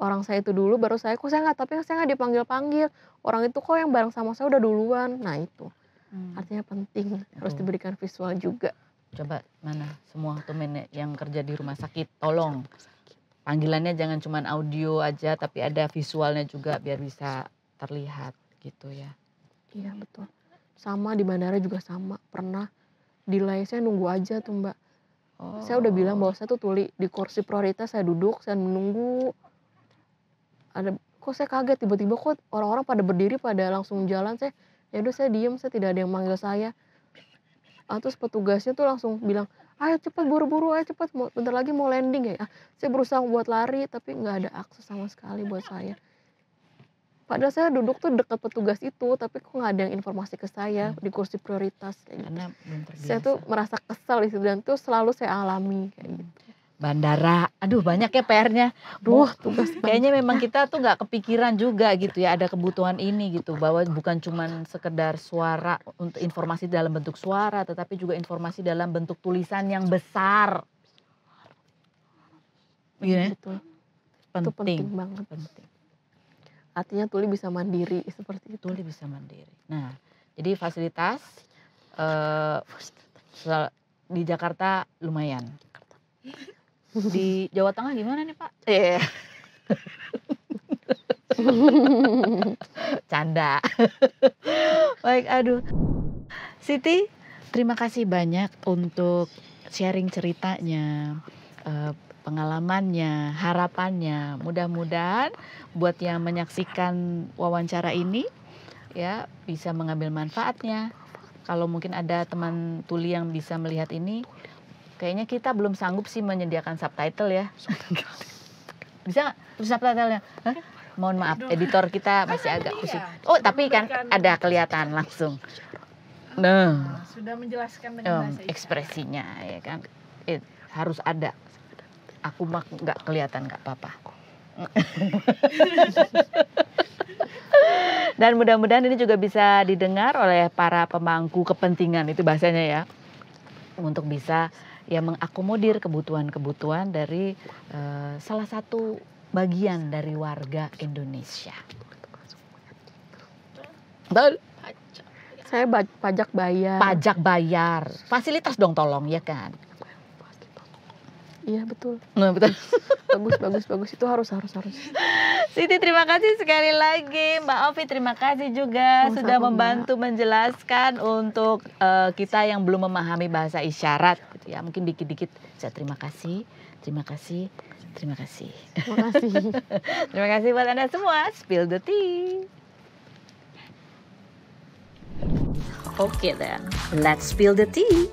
orang saya itu dulu baru saya kok saya nggak tapi saya nggak dipanggil panggil orang itu kok yang bareng sama saya udah duluan nah itu hmm. artinya penting harus diberikan visual juga Coba mana semua tuh temen yang kerja di rumah sakit, tolong panggilannya jangan cuma audio aja, tapi ada visualnya juga biar bisa terlihat gitu ya. Iya betul. Sama di bandara juga sama. Pernah delay saya nunggu aja tuh mbak. Oh. Saya udah bilang bahwa oh. saya tuh tuli di kursi prioritas saya duduk, saya menunggu. Ada kok saya kaget tiba-tiba kok orang-orang pada berdiri pada langsung jalan saya ya udah saya diem saya tidak ada yang manggil saya ah, terus petugasnya tuh langsung bilang ayo cepat buru-buru ayo cepat bentar lagi mau landing ya ah, saya berusaha buat lari tapi nggak ada akses sama sekali buat saya Padahal saya duduk tuh dekat petugas itu, tapi kok nggak ada yang informasi ke saya hmm. di kursi prioritas. Kayak gitu. Saya tuh merasa kesal di situ dan tuh selalu saya alami kayak hmm. gitu bandara. Aduh banyak ya PR-nya. Duh, tugas kayaknya memang kita tuh nggak kepikiran juga gitu ya ada kebutuhan ini gitu bahwa bukan cuman sekedar suara untuk informasi dalam bentuk suara tetapi juga informasi dalam bentuk tulisan yang besar. gitu. Penting. penting banget. Penting. Artinya tuli bisa mandiri seperti itu. Tuli bisa mandiri. Nah, jadi fasilitas uh, di Jakarta lumayan di Jawa Tengah gimana nih Pak? Iya. Yeah. [LAUGHS] Canda. Baik, aduh. Siti, terima kasih banyak untuk sharing ceritanya, eh, pengalamannya, harapannya. Mudah-mudahan buat yang menyaksikan wawancara ini ya bisa mengambil manfaatnya. Kalau mungkin ada teman tuli yang bisa melihat ini, kayaknya kita belum sanggup sih menyediakan subtitle ya. [LAUGHS] Bisa Terus subtitlenya, mohon maaf, editor kita kan masih agak pusing. Oh, tapi kan ada kelihatan langsung. Nah, sudah menjelaskan dengan bahasa ekspresinya ya kan. It, harus ada. Aku mah nggak kelihatan nggak apa-apa. [LAUGHS] Dan mudah-mudahan ini juga bisa didengar oleh para pemangku kepentingan itu bahasanya ya untuk bisa ya mengakomodir kebutuhan-kebutuhan dari uh, salah satu bagian dari warga Indonesia. Dan Saya pajak bayar. Pajak bayar. Fasilitas dong tolong ya kan. Iya betul. Nah betul. [LAUGHS] bagus bagus bagus itu harus harus harus. Siti terima kasih sekali lagi Mbak Ovi terima kasih juga Sama-sama, sudah membantu menjelaskan untuk uh, kita yang belum memahami bahasa isyarat gitu ya mungkin dikit-dikit saya terima kasih terima kasih terima kasih. Terima kasih. [LAUGHS] terima kasih buat anda semua spill the tea. Okay then, let's spill the tea.